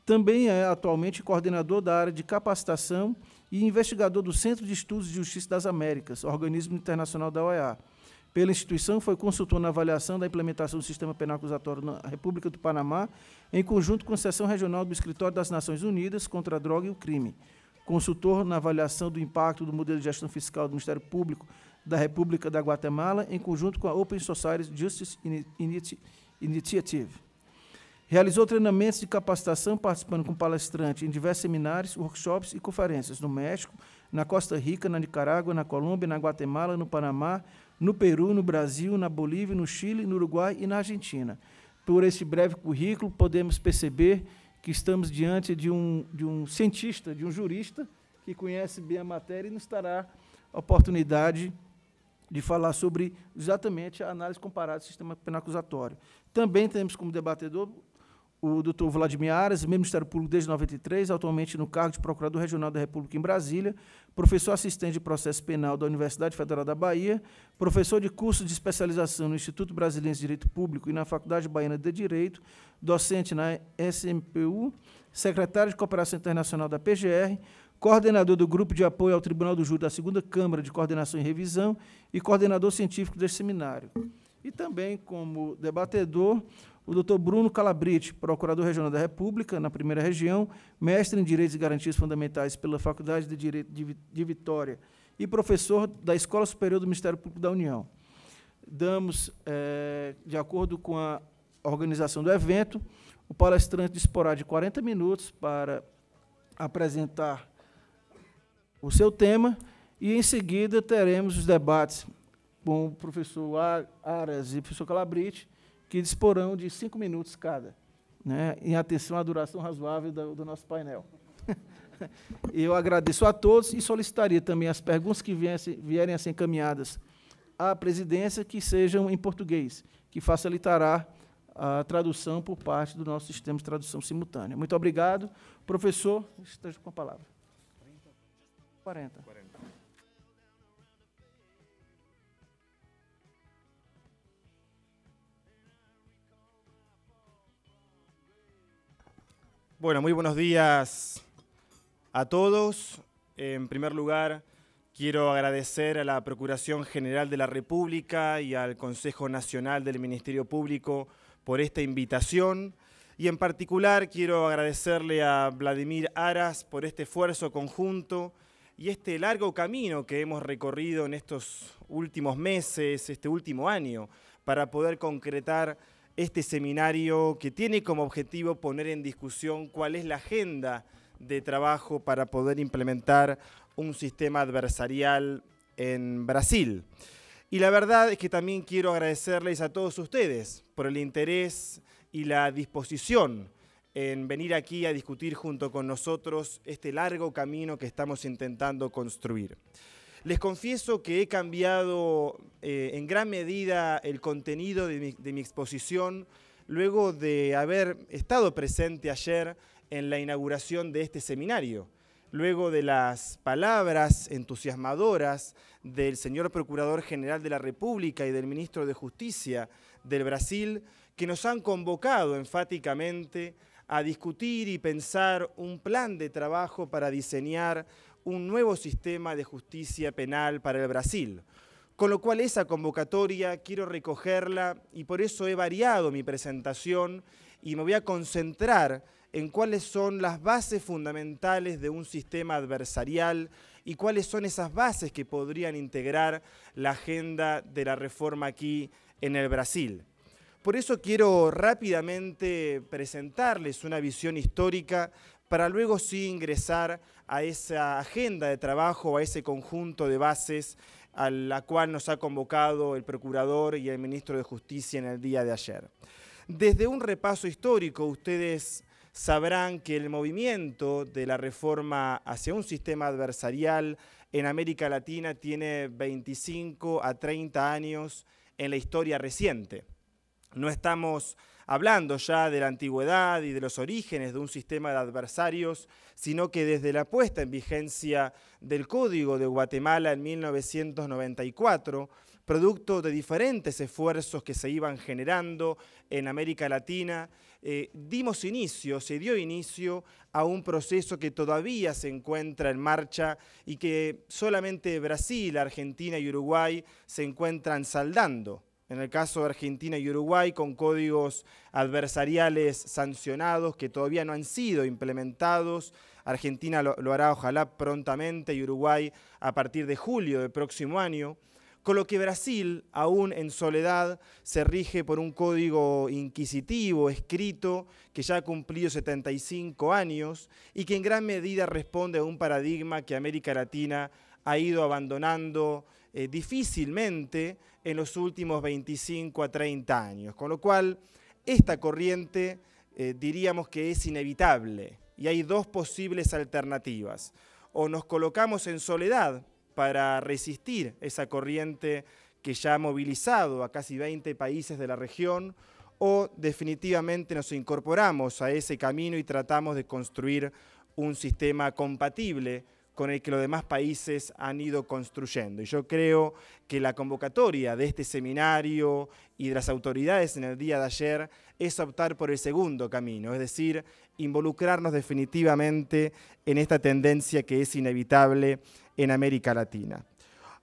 Também é atualmente coordenador da área de capacitação e investigador do Centro de Estudos de Justiça das Américas, organismo internacional da OEA. Pela instituição, foi consultor na avaliação da implementação do sistema penal acusatório na República do Panamá, em conjunto com a Seção Regional do Escritório das Nações Unidas contra a Droga e o Crime. Consultor na avaliação do impacto do modelo de gestão fiscal do Ministério Público da República da Guatemala, em conjunto com a Open Society Justice Initiative. Realizou treinamentos de capacitação, participando como palestrante em diversos seminários, workshops e conferências no México, na Costa Rica, na Nicarágua, na Colômbia, na Guatemala, no Panamá, no Peru, no Brasil, na Bolívia, no Chile, no Uruguai e na Argentina. Por esse breve currículo, podemos perceber que estamos diante de um, de um cientista, de um jurista, que conhece bem a matéria e nos dará a oportunidade de falar sobre exatamente a análise comparada do sistema penal acusatório. Também temos como debatedor o doutor Vladimir Aras, membro do Ministério Público desde 93, atualmente no cargo de Procurador Regional da República em Brasília, professor assistente de processo penal da Universidade Federal da Bahia, professor de curso de especialização no Instituto Brasileiro de Direito Público e na Faculdade Baiana de Direito, docente na SMPU, secretário de Cooperação Internacional da PGR, coordenador do Grupo de Apoio ao Tribunal do Júri da Segunda Câmara de Coordenação e Revisão e coordenador científico deste seminário. E também, como debatedor, o Dr. Bruno Calabriti, Procurador Regional da República, na Primeira Região, mestre em Direitos e Garantias Fundamentais pela Faculdade de Direito de Vitória e professor da Escola Superior do Ministério Público da União. Damos, é, de acordo com a organização do evento, o palestrante disporá de 40 minutos para apresentar o seu tema e, em seguida, teremos os debates com o professor Aras e o professor Calabriti, que disporão de cinco minutos cada, né, em atenção à duração razoável do, do nosso painel. Eu agradeço a todos e solicitaria também as perguntas que viessem, vierem a ser encaminhadas à presidência que sejam em português, que facilitará a tradução por parte do nosso sistema de tradução simultânea. Muito obrigado. Professor, esteja com a palavra. 40. 40. Bueno, muy buenos días a todos. En primer lugar, quiero agradecer a la Procuración General de la República y al Consejo Nacional del Ministerio Público por esta invitación. Y en particular quiero agradecerle a Vladimir Aras por este esfuerzo conjunto y este largo camino que hemos recorrido en estos últimos meses, este último año, para poder concretar este seminario que tiene como objetivo poner en discusión cuál es la agenda de trabajo para poder implementar un sistema adversarial en Brasil. Y la verdad es que también quiero agradecerles a todos ustedes por el interés y la disposición en venir aquí a discutir junto con nosotros este largo camino que estamos intentando construir. Les confieso que he cambiado eh, en gran medida el contenido de mi, de mi exposición luego de haber estado presente ayer en la inauguración de este seminario luego de las palabras entusiasmadoras del señor Procurador General de la República y del Ministro de Justicia del Brasil, que nos han convocado enfáticamente a discutir y pensar un plan de trabajo para diseñar un nuevo sistema de justicia penal para el Brasil. Con lo cual esa convocatoria quiero recogerla y por eso he variado mi presentación y me voy a concentrar en cuáles son las bases fundamentales de un sistema adversarial y cuáles son esas bases que podrían integrar la agenda de la reforma aquí en el Brasil. Por eso quiero rápidamente presentarles una visión histórica para luego sí ingresar a esa agenda de trabajo, a ese conjunto de bases a la cual nos ha convocado el Procurador y el Ministro de Justicia en el día de ayer. Desde un repaso histórico, ustedes sabrán que el movimiento de la reforma hacia un sistema adversarial en América Latina tiene 25 a 30 años en la historia reciente. No estamos hablando ya de la antigüedad y de los orígenes de un sistema de adversarios, sino que desde la puesta en vigencia del Código de Guatemala en 1994, producto de diferentes esfuerzos que se iban generando en América Latina, eh, dimos inicio, se dio inicio a un proceso que todavía se encuentra en marcha y que solamente Brasil, Argentina y Uruguay se encuentran saldando en el caso de Argentina y Uruguay, con códigos adversariales sancionados que todavía no han sido implementados. Argentina lo, hará ojalá prontamente y Uruguay a partir de julio del próximo año. Con lo que Brasil, aún en soledad, se rige por un código inquisitivo escrito que ya ha cumplido 75 años y que en gran medida responde a un paradigma que América Latina ha ido abandonando eh, difícilmente en los últimos 25 a 30 años. Con lo cual, esta corriente eh, diríamos que es inevitable y hay dos posibles alternativas. O nos colocamos en soledad para resistir esa corriente que ya ha movilizado a casi 20 países de la región, o definitivamente nos incorporamos a ese camino y tratamos de construir un sistema compatible con el que los demás países han ido construyendo. Y yo creo que la convocatoria de este seminario y de las autoridades en el día de ayer es optar por el segundo camino, es decir, involucrarnos definitivamente en esta tendencia que es inevitable en América Latina.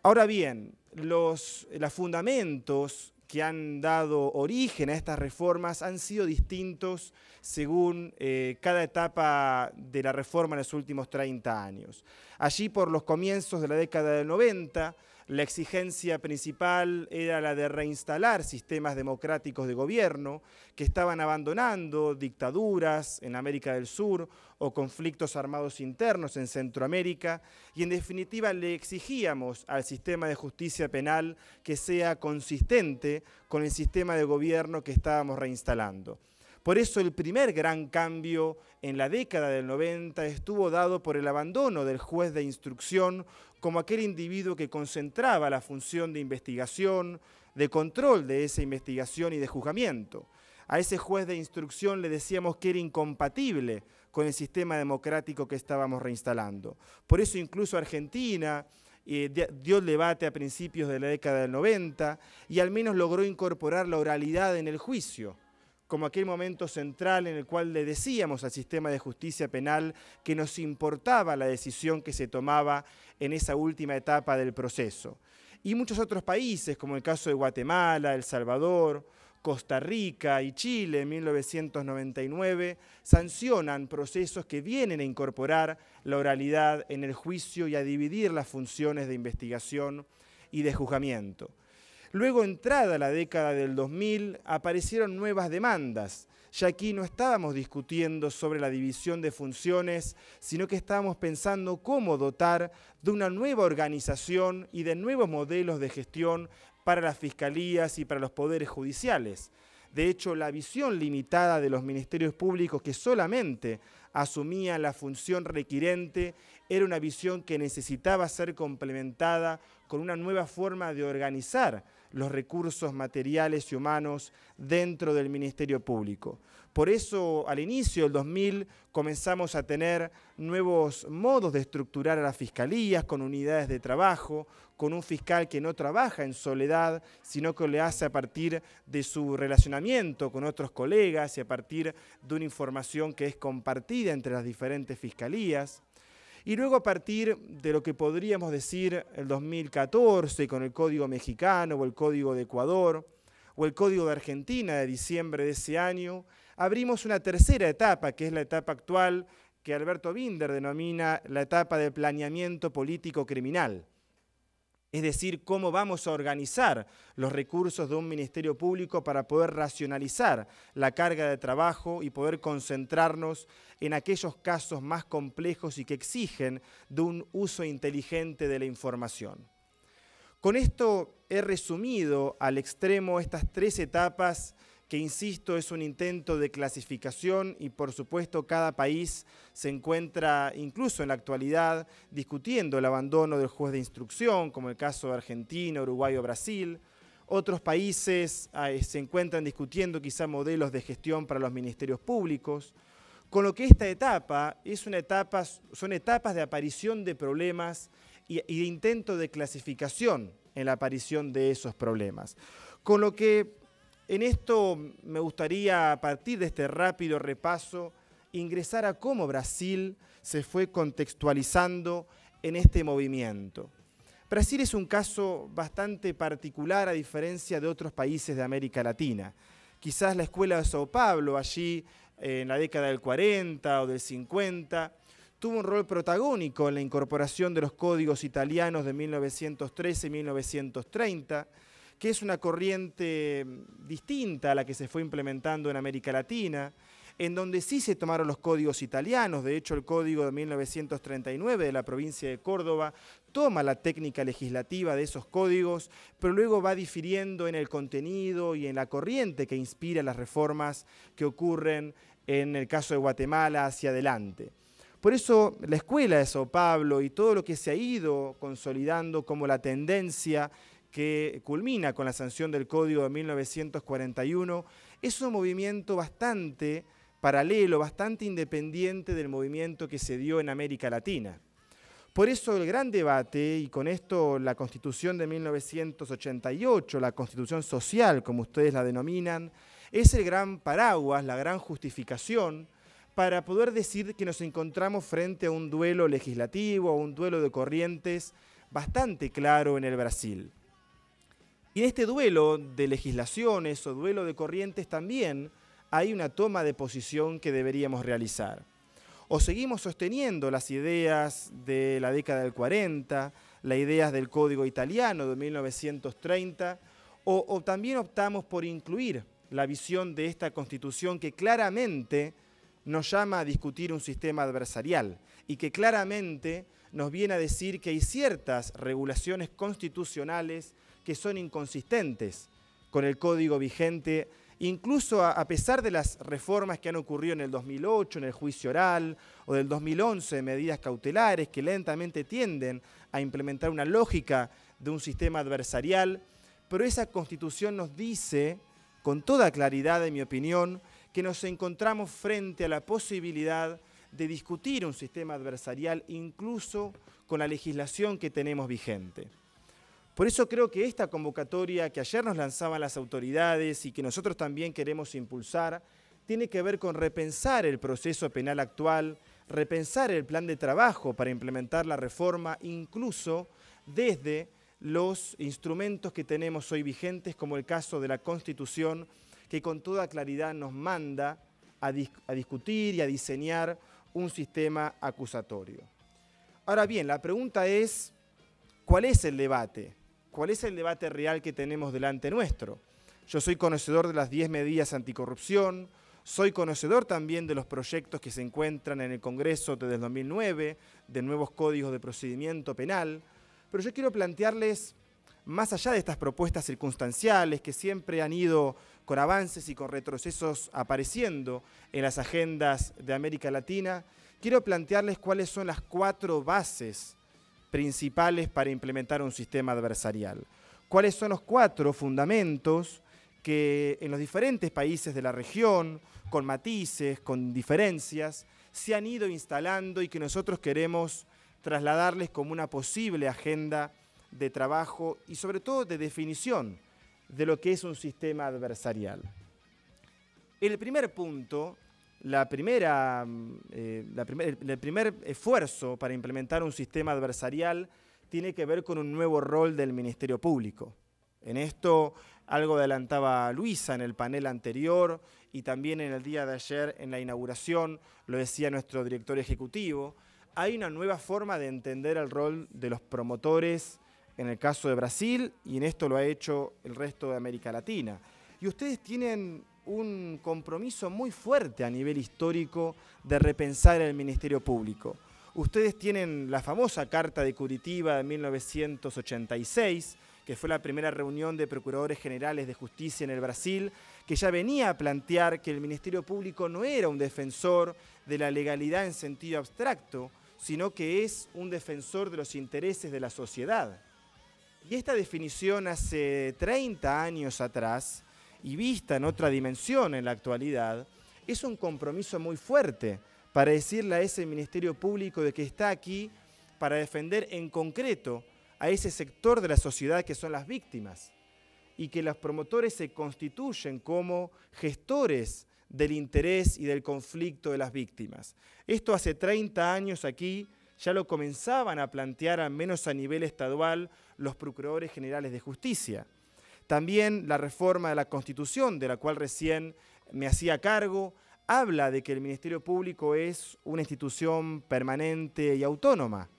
Ahora bien, los, los fundamentos que han dado origen a estas reformas han sido distintos según eh, cada etapa de la reforma en los últimos 30 años. Allí por los comienzos de la década del 90, la exigencia principal era la de reinstalar sistemas democráticos de gobierno que estaban abandonando dictaduras en América del Sur o conflictos armados internos en Centroamérica y en definitiva le exigíamos al sistema de justicia penal que sea consistente con el sistema de gobierno que estábamos reinstalando. Por eso el primer gran cambio en la década del 90 estuvo dado por el abandono del juez de instrucción como aquel individuo que concentraba la función de investigación, de control de esa investigación y de juzgamiento. A ese juez de instrucción le decíamos que era incompatible con el sistema democrático que estábamos reinstalando. Por eso incluso Argentina eh, dio el debate a principios de la década del 90 y al menos logró incorporar la oralidad en el juicio como aquel momento central en el cual le decíamos al sistema de justicia penal que nos importaba la decisión que se tomaba en esa última etapa del proceso. Y muchos otros países, como el caso de Guatemala, El Salvador, Costa Rica y Chile en 1999 sancionan procesos que vienen a incorporar la oralidad en el juicio y a dividir las funciones de investigación y de juzgamiento. Luego, entrada la década del 2000, aparecieron nuevas demandas, ya aquí no estábamos discutiendo sobre la división de funciones, sino que estábamos pensando cómo dotar de una nueva organización y de nuevos modelos de gestión para las fiscalías y para los poderes judiciales. De hecho, la visión limitada de los ministerios públicos que solamente asumía la función requirente era una visión que necesitaba ser complementada con una nueva forma de organizar los recursos materiales y humanos dentro del Ministerio Público. Por eso, al inicio del 2000, comenzamos a tener nuevos modos de estructurar a las fiscalías con unidades de trabajo, con un fiscal que no trabaja en soledad, sino que le hace a partir de su relacionamiento con otros colegas y a partir de una información que es compartida entre las diferentes fiscalías. Y luego a partir de lo que podríamos decir el 2014 con el Código Mexicano o el Código de Ecuador o el Código de Argentina de diciembre de ese año, abrimos una tercera etapa, que es la etapa actual que Alberto Binder denomina la etapa de planeamiento político criminal es decir, cómo vamos a organizar los recursos de un Ministerio Público para poder racionalizar la carga de trabajo y poder concentrarnos en aquellos casos más complejos y que exigen de un uso inteligente de la información. Con esto he resumido al extremo estas tres etapas que insisto es un intento de clasificación y por supuesto cada país se encuentra incluso en la actualidad discutiendo el abandono del juez de instrucción, como el caso de Argentina, Uruguay o Brasil. Otros países eh, se encuentran discutiendo quizá modelos de gestión para los ministerios públicos, con lo que esta etapa es una etapa, son etapas de aparición de problemas y, y de intento de clasificación en la aparición de esos problemas. Con lo que en esto me gustaría, a partir de este rápido repaso, ingresar a cómo Brasil se fue contextualizando en este movimiento. Brasil es un caso bastante particular a diferencia de otros países de América Latina. Quizás la escuela de Sao Paulo, allí en la década del 40 o del 50, tuvo un rol protagónico en la incorporación de los códigos italianos de 1913 y 1930 que es una corriente mm, distinta a la que se fue implementando en América Latina, en donde sí se tomaron los códigos italianos, de hecho el código de 1939 de la provincia de Córdoba toma la técnica legislativa de esos códigos, pero luego va difiriendo en el contenido y en la corriente que inspira las reformas que ocurren en el caso de Guatemala hacia adelante. Por eso la escuela de Sao Pablo y todo lo que se ha ido consolidando como la tendencia que culmina con la sanción del Código de 1941, es un movimiento bastante paralelo, bastante independiente del movimiento que se dio en América Latina. Por eso el gran debate, y con esto la constitución de 1988, la constitución social, como ustedes la denominan, es el gran paraguas, la gran justificación para poder decir que nos encontramos frente a un duelo legislativo, a un duelo de corrientes bastante claro en el Brasil. Y en este duelo de legislaciones o duelo de corrientes también hay una toma de posición que deberíamos realizar. O seguimos sosteniendo las ideas de la década del 40, las ideas del Código Italiano de 1930, o, también optamos por incluir la visión de esta Constitución que claramente nos llama a discutir un sistema adversarial y que claramente nos viene a decir que hay ciertas regulaciones constitucionales que son inconsistentes con el código vigente, incluso a, pesar de las reformas que han ocurrido en el 2008, en el juicio oral, o del 2011, medidas cautelares que lentamente tienden a implementar una lógica de un sistema adversarial, pero esa constitución nos dice, con toda claridad, en mi opinión, que nos encontramos frente a la posibilidad de discutir un sistema adversarial incluso con la legislación que tenemos vigente. Por eso creo que esta convocatoria que ayer nos lanzaban las autoridades y que nosotros también queremos impulsar, tiene que ver con repensar el proceso penal actual, repensar el plan de trabajo para implementar la reforma, incluso desde los instrumentos que tenemos hoy vigentes, como el caso de la Constitución, que con toda claridad nos manda a, discutir y a diseñar un sistema acusatorio. Ahora bien, la pregunta es, ¿cuál es el debate? cuál es el debate real que tenemos delante nuestro. Yo soy conocedor de las 10 medidas anticorrupción, soy conocedor también de los proyectos que se encuentran en el Congreso desde el 2009, de nuevos códigos de procedimiento penal, pero yo quiero plantearles, más allá de estas propuestas circunstanciales que siempre han ido con avances y con retrocesos apareciendo en las agendas de América Latina, quiero plantearles cuáles son las cuatro bases principales para implementar un sistema adversarial. ¿Cuáles son los cuatro fundamentos que en los diferentes países de la región, con matices, con diferencias, se han ido instalando y que nosotros queremos trasladarles como una posible agenda de trabajo y sobre todo de definición de lo que es un sistema adversarial? El primer punto la primera, mm, eh, el primer esfuerzo para implementar un sistema adversarial tiene que ver con un nuevo rol del Ministerio Público. En esto algo adelantaba Luisa en el panel anterior y también en el día de ayer en la inauguración, lo decía nuestro director ejecutivo, hay una nueva forma de entender el rol de los promotores en el caso de Brasil y en esto lo ha hecho el resto de América Latina. Y ustedes tienen un compromiso muy fuerte a nivel histórico de repensar el Ministerio Público. Ustedes tienen la famosa Carta de Curitiba de 1986, que fue la primera reunión de procuradores generales de justicia en el Brasil, que ya venía a plantear que el Ministerio Público no era un defensor de la legalidad en sentido abstracto, sino que es un defensor de los intereses de la sociedad. Y esta definición hace 30 años atrás y vista en otra dimensión en la actualidad, es un compromiso muy fuerte para decirle a ese Ministerio Público de que está aquí para defender en concreto a ese sector de la sociedad que son las víctimas y que los promotores se constituyen como gestores del interés y del conflicto de las víctimas. Esto hace 30 años aquí ya lo comenzaban a plantear, al menos a nivel estadual, los procuradores generales de justicia. También la reforma de la Constitución, de la cual recién me hacía cargo, habla de que el Ministerio Público es una institución permanente y autónoma.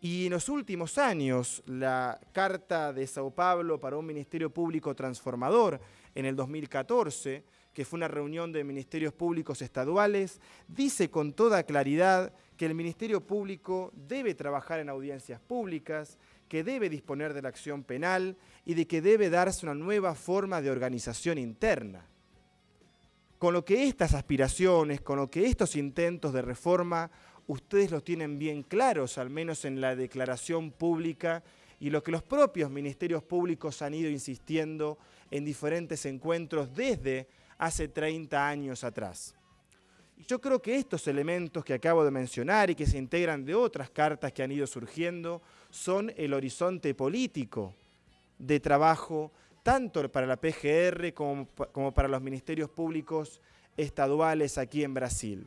Y en los últimos años, la Carta de Sao Paulo para un Ministerio Público Transformador, en el 2014, que fue una reunión de ministerios públicos estaduales, dice con toda claridad que el Ministerio Público debe trabajar en audiencias públicas, que debe disponer de la acción penal y de que debe darse una nueva forma de organización interna. Con lo que estas aspiraciones, con lo que estos intentos de reforma, ustedes los tienen bien claros, al menos en la declaración pública y lo que los propios ministerios públicos han ido insistiendo en diferentes encuentros desde hace 30 años atrás. Yo creo que estos elementos que acabo de mencionar y que se integran de otras cartas que han ido surgiendo son el horizonte político de trabajo tanto para la PGR como, para los ministerios públicos estaduales aquí en Brasil.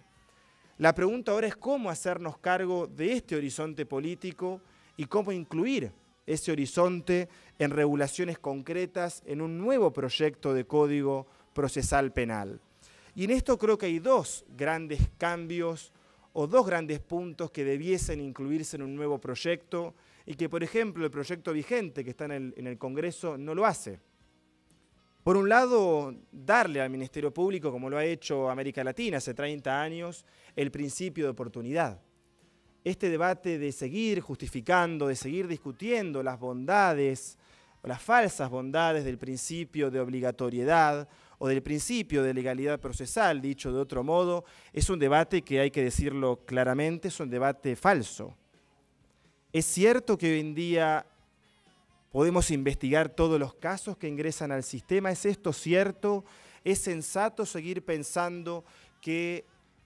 La pregunta ahora es cómo hacernos cargo de este horizonte político y cómo incluir ese horizonte en regulaciones concretas en un nuevo proyecto de código procesal penal. Y en esto creo que hay dos grandes cambios o dos grandes puntos que debiesen incluirse en un nuevo proyecto y que, por ejemplo, el proyecto vigente que está en el, Congreso no lo hace. Por un lado, darle al Ministerio Público, como lo ha hecho América Latina hace 30 años, el principio de oportunidad. Este debate de seguir justificando, de seguir discutiendo las bondades las falsas bondades del principio de obligatoriedad o del principio de legalidad procesal, dicho de otro modo, es un debate que hay que decirlo claramente, es un debate falso. Es cierto que hoy en día podemos investigar todos los casos que ingresan al sistema. ¿Es esto cierto? ¿Es sensato seguir pensando que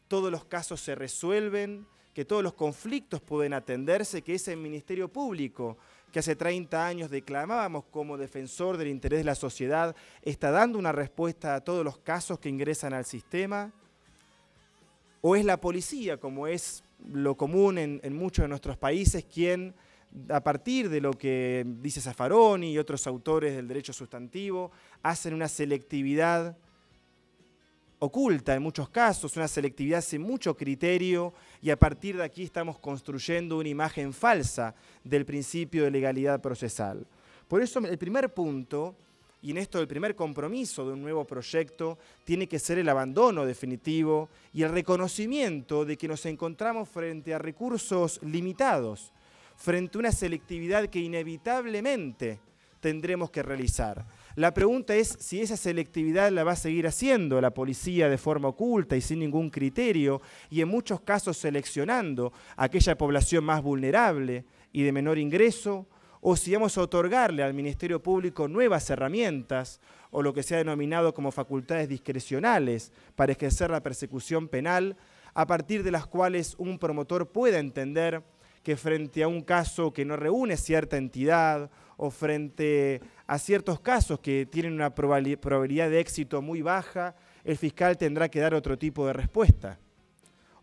todos los casos se resuelven, que todos los conflictos pueden atenderse, que ese Ministerio Público que hace 30 años declamábamos como defensor del interés de la sociedad, está dando una respuesta a todos los casos que ingresan al sistema? ¿O es la policía, como es lo común en, muchos de nuestros países, quien a partir de lo que dice Zaffaroni y otros autores del derecho sustantivo, hacen una selectividad oculta en muchos casos, una selectividad sin mucho criterio y a partir de aquí estamos construyendo una imagen falsa del principio de legalidad procesal. Por eso el primer punto y en esto el primer compromiso de un nuevo proyecto tiene que ser el abandono definitivo y el reconocimiento de que nos encontramos frente a recursos limitados, frente a una selectividad que inevitablemente tendremos que realizar. La pregunta es si esa selectividad la va a seguir haciendo la policía de forma oculta y sin ningún criterio, y en muchos casos seleccionando aquella población más vulnerable y de menor ingreso, o si vamos a otorgarle al Ministerio Público nuevas herramientas o lo que se ha denominado como facultades discrecionales para ejercer la persecución penal, a partir de las cuales un promotor pueda entender que frente a un caso que no reúne cierta entidad o frente a ciertos casos que tienen una probabilidad de éxito muy baja, el fiscal tendrá que dar otro tipo de respuesta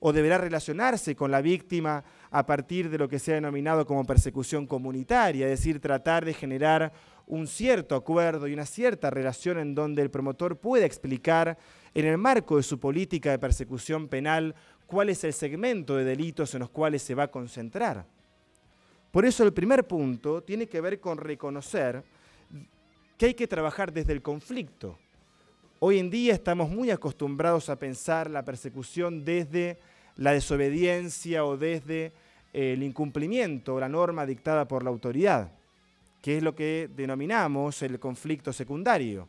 o deberá relacionarse con la víctima a partir de lo que se ha denominado como persecución comunitaria, es decir, tratar de generar un cierto acuerdo y una cierta relación en donde el promotor pueda explicar en el marco de su política de persecución penal cuál es el segmento de delitos en los cuales se va a concentrar. Por eso el primer punto tiene que ver con reconocer que hay que trabajar desde el conflicto. Hoy en día estamos muy acostumbrados a pensar la persecución desde la desobediencia o desde el incumplimiento de la norma dictada por la autoridad, que es lo que denominamos el conflicto secundario.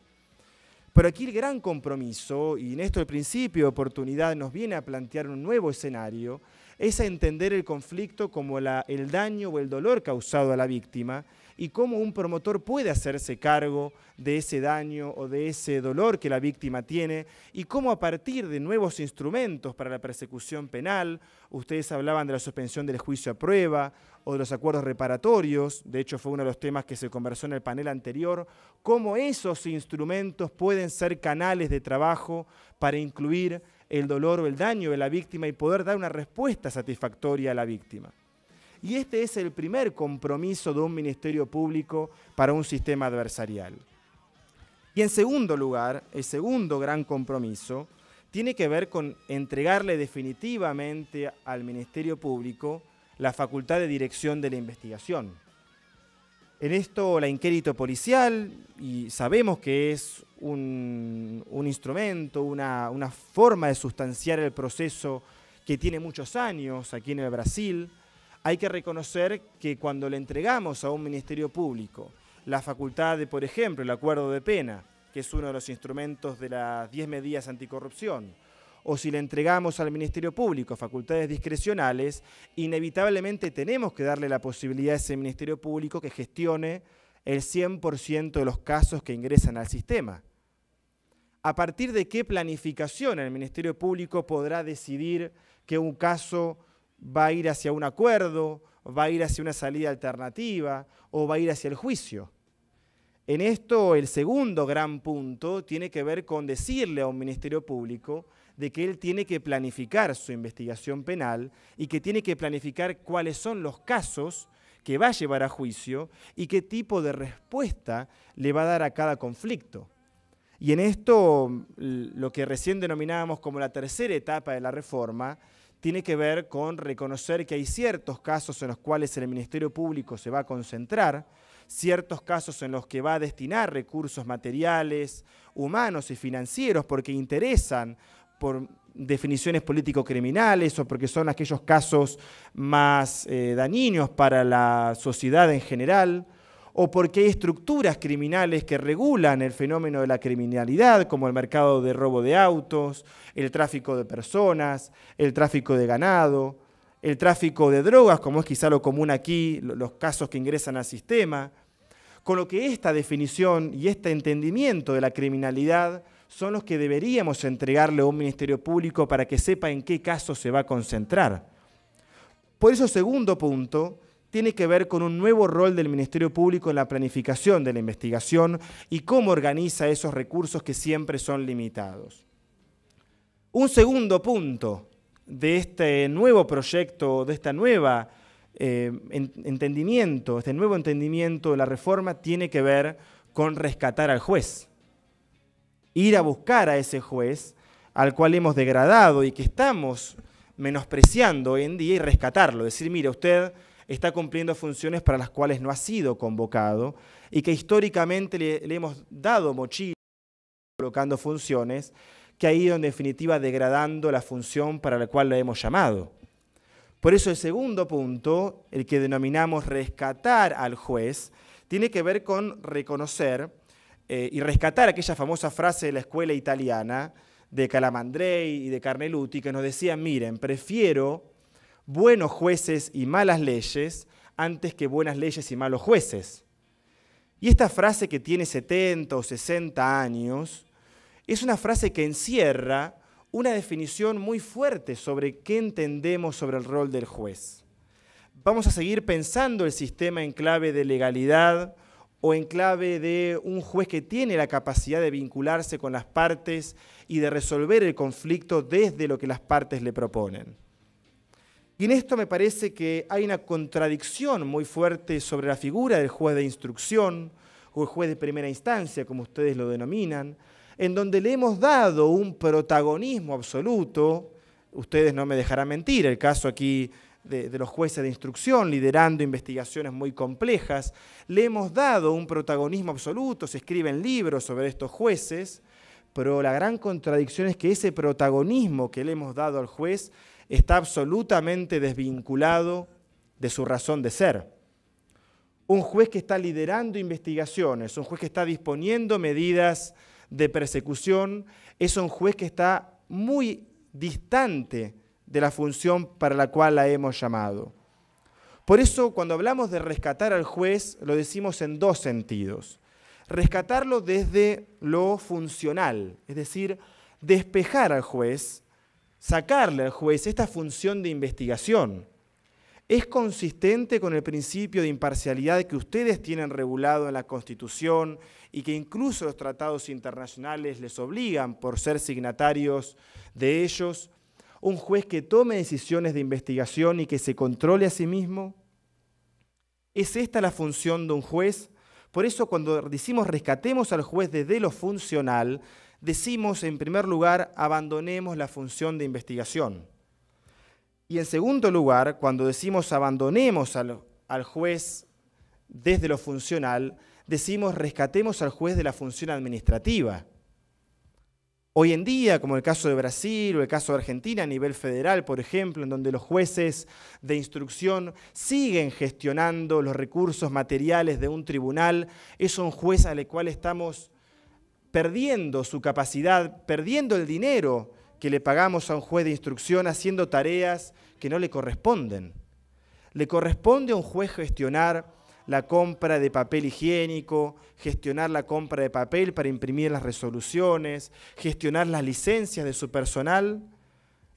Pero aquí el gran compromiso, y en esto el principio de oportunidad nos viene a plantear un nuevo escenario, es a entender el conflicto como el daño o el dolor causado a la víctima y cómo un promotor puede hacerse cargo de ese daño o de ese dolor que la víctima tiene y cómo a partir de nuevos instrumentos para la persecución penal, ustedes hablaban de la suspensión del juicio a prueba o de los acuerdos reparatorios, de hecho fue uno de los temas que se conversó en el panel anterior, cómo esos instrumentos pueden ser canales de trabajo para incluir el dolor o el daño de la víctima y poder dar una respuesta satisfactoria a la víctima. Y este es el primer compromiso de un ministerio público para un sistema adversarial. Y en segundo lugar, el segundo gran compromiso tiene que ver con entregarle definitivamente al Ministerio Público la facultad de dirección de la investigación. En esto la inquérito policial, y sabemos que es un, instrumento, una, una forma de sustanciar el proceso que tiene muchos años aquí en el Brasil, hay que reconocer que cuando le entregamos a un ministerio público la facultad de, por ejemplo, el acuerdo de pena, que es uno de los instrumentos de las 10 medidas anticorrupción, o si le entregamos al Ministerio Público facultades discrecionales, inevitablemente tenemos que darle la posibilidad a ese Ministerio Público que gestione el 100% de los casos que ingresan al sistema. ¿A partir de qué planificación el Ministerio Público podrá decidir que un caso va a ir hacia un acuerdo, va a ir hacia una salida alternativa o va a ir hacia el juicio. En esto, el segundo gran punto tiene que ver con decirle a un Ministerio Público de que él tiene que planificar su investigación penal y que tiene que planificar cuáles son los casos que va a llevar a juicio y qué tipo de respuesta le va a dar a cada conflicto. Y en esto, lo que recién denominábamos como la tercera etapa de la reforma, tiene que ver con reconocer que hay ciertos casos en los cuales el Ministerio Público se va a concentrar, ciertos casos en los que va a destinar recursos materiales, humanos y financieros, porque interesan por definiciones político-criminales o porque son aquellos casos más eh, dañinos para la sociedad en general o porque hay estructuras criminales que regulan el fenómeno de la criminalidad, como el mercado de robo de autos, el tráfico de personas, el tráfico de ganado, el tráfico de drogas, como es quizá lo común aquí, los casos que ingresan al sistema, con lo que esta definición y este entendimiento de la criminalidad son los que deberíamos entregarle a un Ministerio Público para que sepa en qué caso se va a concentrar. Por eso, segundo punto, tiene que ver con un nuevo rol del Ministerio Público en la planificación de la investigación y cómo organiza esos recursos que siempre son limitados. Un segundo punto de este nuevo proyecto, de esta nueva eh, entendimiento, este nuevo entendimiento de la reforma tiene que ver con rescatar al juez. Ir a buscar a ese juez al cual hemos degradado y que estamos menospreciando hoy en día y rescatarlo. Decir, mire, usted está cumpliendo funciones para las cuales no ha sido convocado y que históricamente le, hemos dado mochila colocando funciones que ha ido en definitiva degradando la función para la cual la hemos llamado. Por eso el segundo punto, el que denominamos rescatar al juez, tiene que ver con reconocer eh, y rescatar aquella famosa frase de la escuela italiana de Calamandrei y de Carneluti que nos decían, miren, prefiero buenos jueces y malas leyes antes que buenas leyes y malos jueces. Y esta frase que tiene 70 o 60 años es una frase que encierra una definición muy fuerte sobre qué entendemos sobre el rol del juez. Vamos a seguir pensando el sistema en clave de legalidad o en clave de un juez que tiene la capacidad de vincularse con las partes y de resolver el conflicto desde lo que las partes le proponen. Y en esto me parece que hay una contradicción muy fuerte sobre la figura del juez de instrucción o el juez de primera instancia, como ustedes lo denominan, en donde le hemos dado un protagonismo absoluto, ustedes no me dejarán mentir, el caso aquí de, de, los jueces de instrucción liderando investigaciones muy complejas. Le hemos dado un protagonismo absoluto, se escriben libros sobre estos jueces, pero la gran contradicción es que ese protagonismo que le hemos dado al juez está absolutamente desvinculado de su razón de ser. Un juez que está liderando investigaciones, un juez que está disponiendo medidas de persecución, es un juez que está muy distante de la función para la cual la hemos llamado. Por eso cuando hablamos de rescatar al juez, lo decimos en dos sentidos. Rescatarlo desde lo funcional, es decir, despejar al juez sacarle al juez esta función de investigación. ¿Es consistente con el principio de imparcialidad que ustedes tienen regulado en la Constitución y que incluso los tratados internacionales les obligan por ser signatarios de ellos? ¿Un juez que tome decisiones de investigación y que se controle a sí mismo? ¿Es esta la función de un juez? Por eso cuando decimos rescatemos al juez desde lo funcional, decimos en primer lugar, abandonemos la función de investigación. Y en segundo lugar, cuando decimos abandonemos al, juez desde lo funcional, decimos rescatemos al juez de la función administrativa. Hoy en día, como el caso de Brasil o el caso de Argentina a nivel federal, por ejemplo, en donde los jueces de instrucción siguen gestionando los recursos materiales de un tribunal, es un juez al cual estamos perdiendo su capacidad, perdiendo el dinero que le pagamos a un juez de instrucción haciendo tareas que no le corresponden. Le corresponde a un juez gestionar la compra de papel higiénico, gestionar la compra de papel para imprimir las resoluciones, gestionar las licencias de su personal.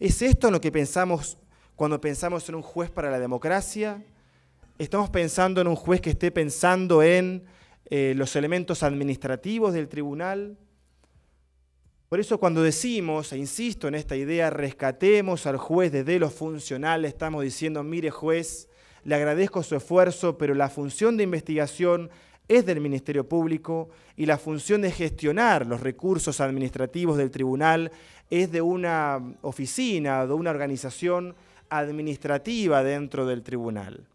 ¿Es esto lo que pensamos cuando pensamos en un juez para la democracia? ¿Estamos pensando en un juez que esté pensando en eh, los elementos administrativos del tribunal. Por eso cuando decimos, e insisto en esta idea, rescatemos al juez desde lo funcional, estamos diciendo, mire juez, le agradezco su esfuerzo, pero la función de investigación es del Ministerio Público y la función de gestionar los recursos administrativos del tribunal es de una oficina, de una organización administrativa dentro del tribunal.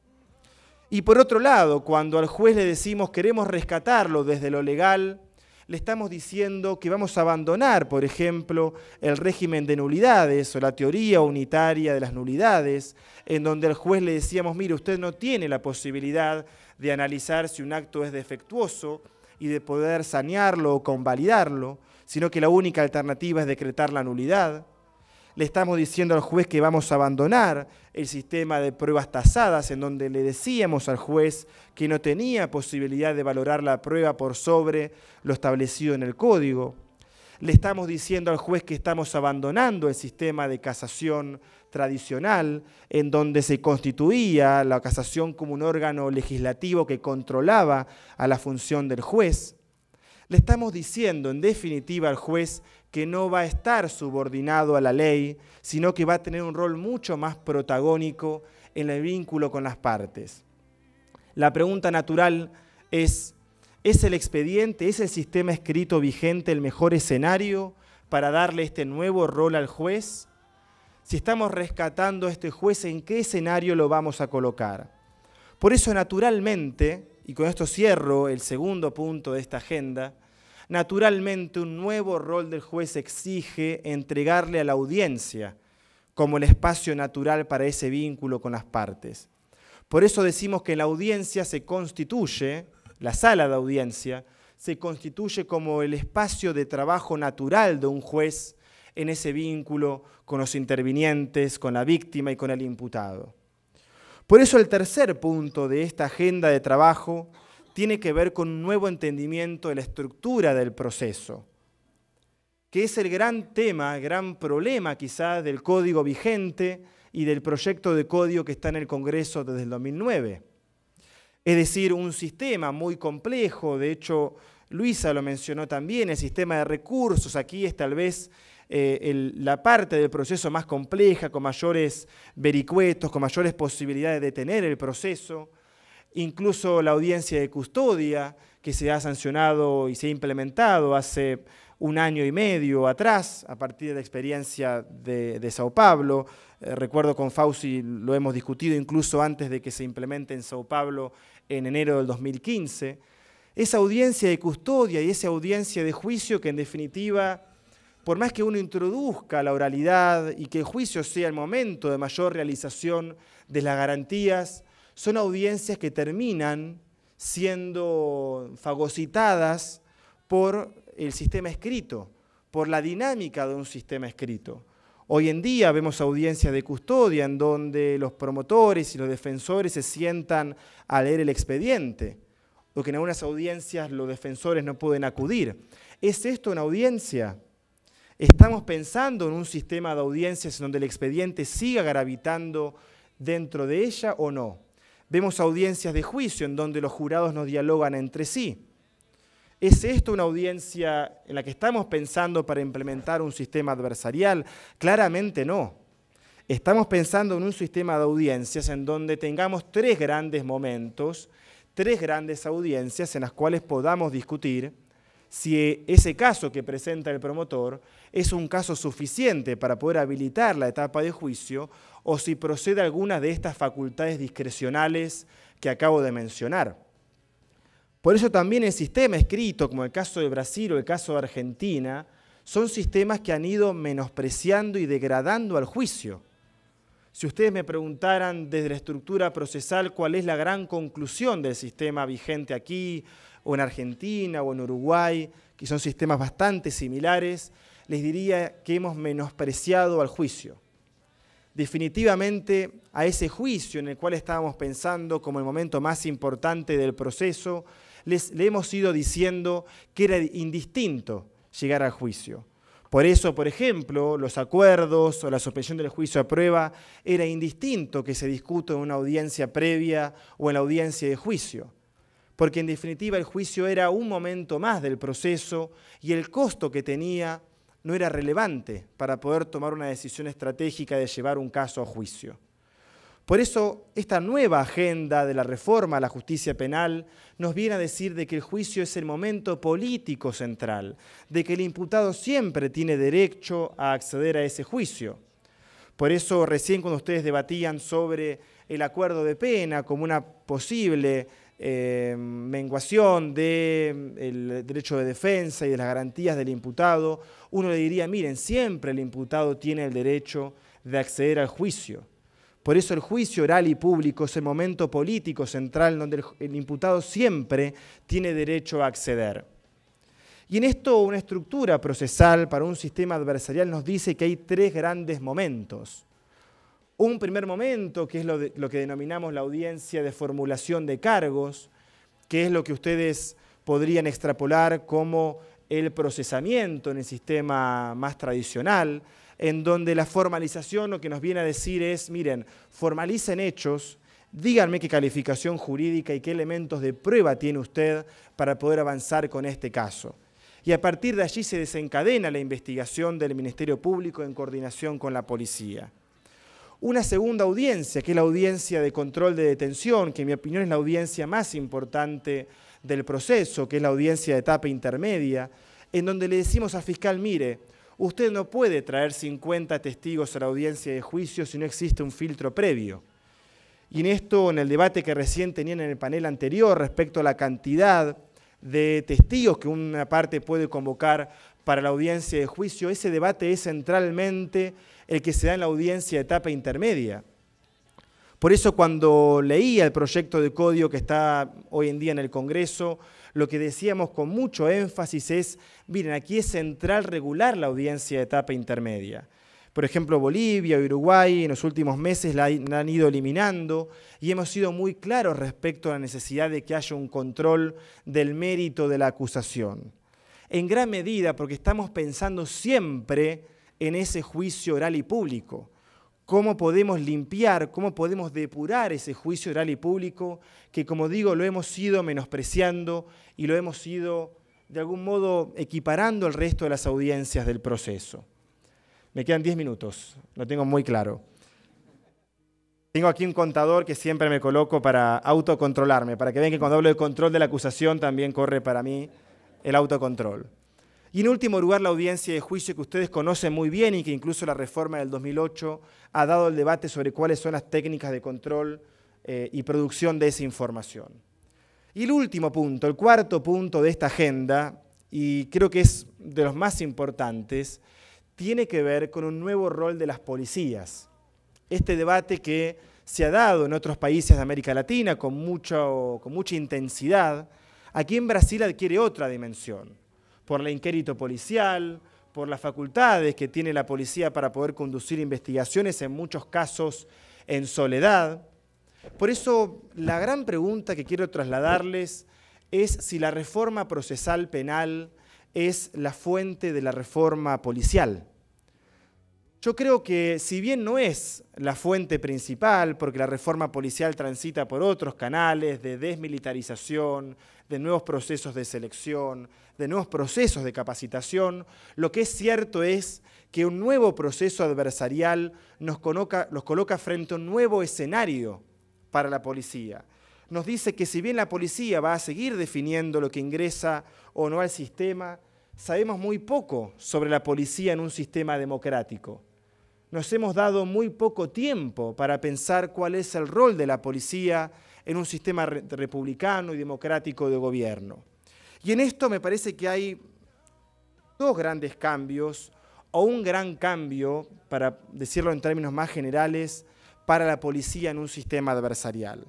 Y por otro lado, cuando al juez le decimos queremos rescatarlo desde lo legal, le estamos diciendo que vamos a abandonar, por ejemplo, el régimen de nulidades o la teoría unitaria de las nulidades, en donde al juez le decíamos, mire, usted no tiene la posibilidad de analizar si un acto es defectuoso y de poder sanearlo o convalidarlo, sino que la única alternativa es decretar la nulidad le estamos diciendo al juez que vamos a abandonar el sistema de pruebas tasadas en donde le decíamos al juez que no tenía posibilidad de valorar la prueba por sobre lo establecido en el código. Le estamos diciendo al juez que estamos abandonando el sistema de casación tradicional, en donde se constituía la casación como un órgano legislativo que controlaba a la función del juez. Le estamos diciendo, en definitiva, al juez que no va a estar subordinado a la ley, sino que va a tener un rol mucho más protagónico en el vínculo con las partes. La pregunta natural es, ¿es el expediente, es el sistema escrito vigente el mejor escenario para darle este nuevo rol al juez? Si estamos rescatando a este juez, ¿en qué escenario lo vamos a colocar? Por eso naturalmente, y con esto cierro el segundo punto de esta agenda, naturalmente un nuevo rol del juez exige entregarle a la audiencia como el espacio natural para ese vínculo con las partes. Por eso decimos que la audiencia se constituye, la sala de audiencia, se constituye como el espacio de trabajo natural de un juez en ese vínculo con los intervinientes, con la víctima y con el imputado. Por eso el tercer punto de esta agenda de trabajo tiene que ver con un nuevo entendimiento de la estructura del proceso, que es el gran tema, gran problema quizás del código vigente y del proyecto de código que está en el Congreso desde el 2009. Es decir, un sistema muy complejo, de hecho Luisa lo mencionó también, el sistema de recursos, aquí es tal vez eh, la parte del proceso más compleja, con mayores vericuetos, con mayores posibilidades de detener el proceso, incluso la audiencia de custodia que se ha sancionado y se ha implementado hace un año y medio atrás, a partir de la experiencia de, Sao Paulo. Eh, recuerdo con Fauci, lo hemos discutido incluso antes de que se implemente en Sao Paulo en enero del 2015. Esa audiencia de custodia y esa audiencia de juicio que en definitiva, por más que uno introduzca la oralidad y que el juicio sea el momento de mayor realización de las garantías, son audiencias que terminan siendo fagocitadas por el sistema escrito, por la dinámica de un sistema escrito. Hoy en día vemos audiencias de custodia en donde los promotores y los defensores se sientan a leer el expediente, o que en algunas audiencias los defensores no pueden acudir. ¿Es esto una audiencia? ¿Estamos pensando en un sistema de audiencias en donde el expediente siga gravitando dentro de ella o no? Vemos audiencias de juicio en donde los jurados nos dialogan entre sí. ¿Es esto una audiencia en la que estamos pensando para implementar un sistema adversarial? Claramente no. Estamos pensando en un sistema de audiencias en donde tengamos tres grandes momentos, tres grandes audiencias en las cuales podamos discutir si ese caso que presenta el promotor es un caso suficiente para poder habilitar la etapa de juicio o si procede alguna de estas facultades discrecionales que acabo de mencionar. Por eso también el sistema escrito, como el caso de Brasil o el caso de Argentina, son sistemas que han ido menospreciando y degradando al juicio. Si ustedes me preguntaran desde la estructura procesal cuál es la gran conclusión del sistema vigente aquí, o en Argentina, o en Uruguay, que son sistemas bastante similares, les diría que hemos menospreciado al juicio definitivamente a ese juicio en el cual estábamos pensando como el momento más importante del proceso, le hemos ido diciendo que era indistinto llegar al juicio. Por eso, por ejemplo, los acuerdos o la suspensión del juicio a prueba era indistinto que se discuta en una audiencia previa o en la audiencia de juicio, porque en definitiva el juicio era un momento más del proceso y el costo que tenía no era relevante para poder tomar una decisión estratégica de llevar un caso a juicio. Por eso, esta nueva agenda de la reforma a la justicia penal nos viene a decir de que el juicio es el momento político central, de que el imputado siempre tiene derecho a acceder a ese juicio. Por eso, recién cuando ustedes debatían sobre el acuerdo de pena como una posible eh, menguación del derecho de defensa y de las garantías del imputado, uno le diría, miren, siempre el imputado tiene el derecho de acceder al juicio. Por eso el juicio oral y público es el momento político central donde el imputado siempre tiene derecho a acceder. Y en esto una estructura procesal para un sistema adversarial nos dice que hay tres grandes momentos un primer momento, que es lo, que denominamos la audiencia de formulación de cargos, que es lo que ustedes podrían extrapolar como el procesamiento en el sistema más tradicional, en donde la formalización lo que nos viene a decir es, miren, formalicen hechos, díganme qué calificación jurídica y qué elementos de prueba tiene usted para poder avanzar con este caso. Y a partir de allí se desencadena la investigación del Ministerio Público en coordinación con la policía una segunda audiencia, que es la audiencia de control de detención, que en mi opinión es la audiencia más importante del proceso, que es la audiencia de etapa intermedia, en donde le decimos al fiscal, mire, usted no puede traer 50 testigos a la audiencia de juicio si no existe un filtro previo. Y en esto, en el debate que recién tenían en el panel anterior respecto a la cantidad de testigos que una parte puede convocar para la audiencia de juicio, ese debate es centralmente el que se da en la audiencia etapa intermedia. Por eso cuando leía el proyecto de código que está hoy en día en el Congreso, lo que decíamos con mucho énfasis es, miren, aquí es central regular la audiencia de etapa intermedia. Por ejemplo, Bolivia, Uruguay en los últimos meses la han ido eliminando y hemos sido muy claros respecto a la necesidad de que haya un control del mérito de la acusación. En gran medida porque estamos pensando siempre en ese juicio oral y público. ¿Cómo podemos limpiar, cómo podemos depurar ese juicio oral y público que, como digo, lo hemos ido menospreciando y lo hemos ido, de algún modo, equiparando al resto de las audiencias del proceso? Me quedan 10 minutos, lo tengo muy claro. Tengo aquí un contador que siempre me coloco para autocontrolarme, para que vean que cuando hablo de control de la acusación también corre para mí el autocontrol. Y en último lugar, la audiencia de juicio que ustedes conocen muy bien y que incluso la reforma del 2008 ha dado el debate sobre cuáles son las técnicas de control eh, y producción de esa información. Y el último punto, el cuarto punto de esta agenda, y creo que es de los más importantes, tiene que ver con un nuevo rol de las policías. Este debate que se ha dado en otros países de América Latina con, con mucha intensidad, aquí en Brasil adquiere otra dimensión por el inquérito policial, por las facultades que tiene la policía para poder conducir investigaciones, en muchos casos en soledad. Por eso la gran pregunta que quiero trasladarles es si la reforma procesal penal es la fuente de la reforma policial. Yo creo que si bien no es la fuente principal, porque la reforma policial transita por otros canales de desmilitarización, de nuevos procesos de selección, de nuevos procesos de capacitación, lo que es cierto es que un nuevo proceso adversarial nos coloca, los coloca frente a un nuevo escenario para la policía. Nos dice que si bien la policía va a seguir definiendo lo que ingresa o no al sistema, sabemos muy poco sobre la policía en un sistema democrático. Nos hemos dado muy poco tiempo para pensar cuál es el rol de la policía en un sistema republicano y democrático de gobierno. Y en esto me parece que hay dos grandes cambios o un gran cambio, para decirlo en términos más generales, para la policía en un sistema adversarial.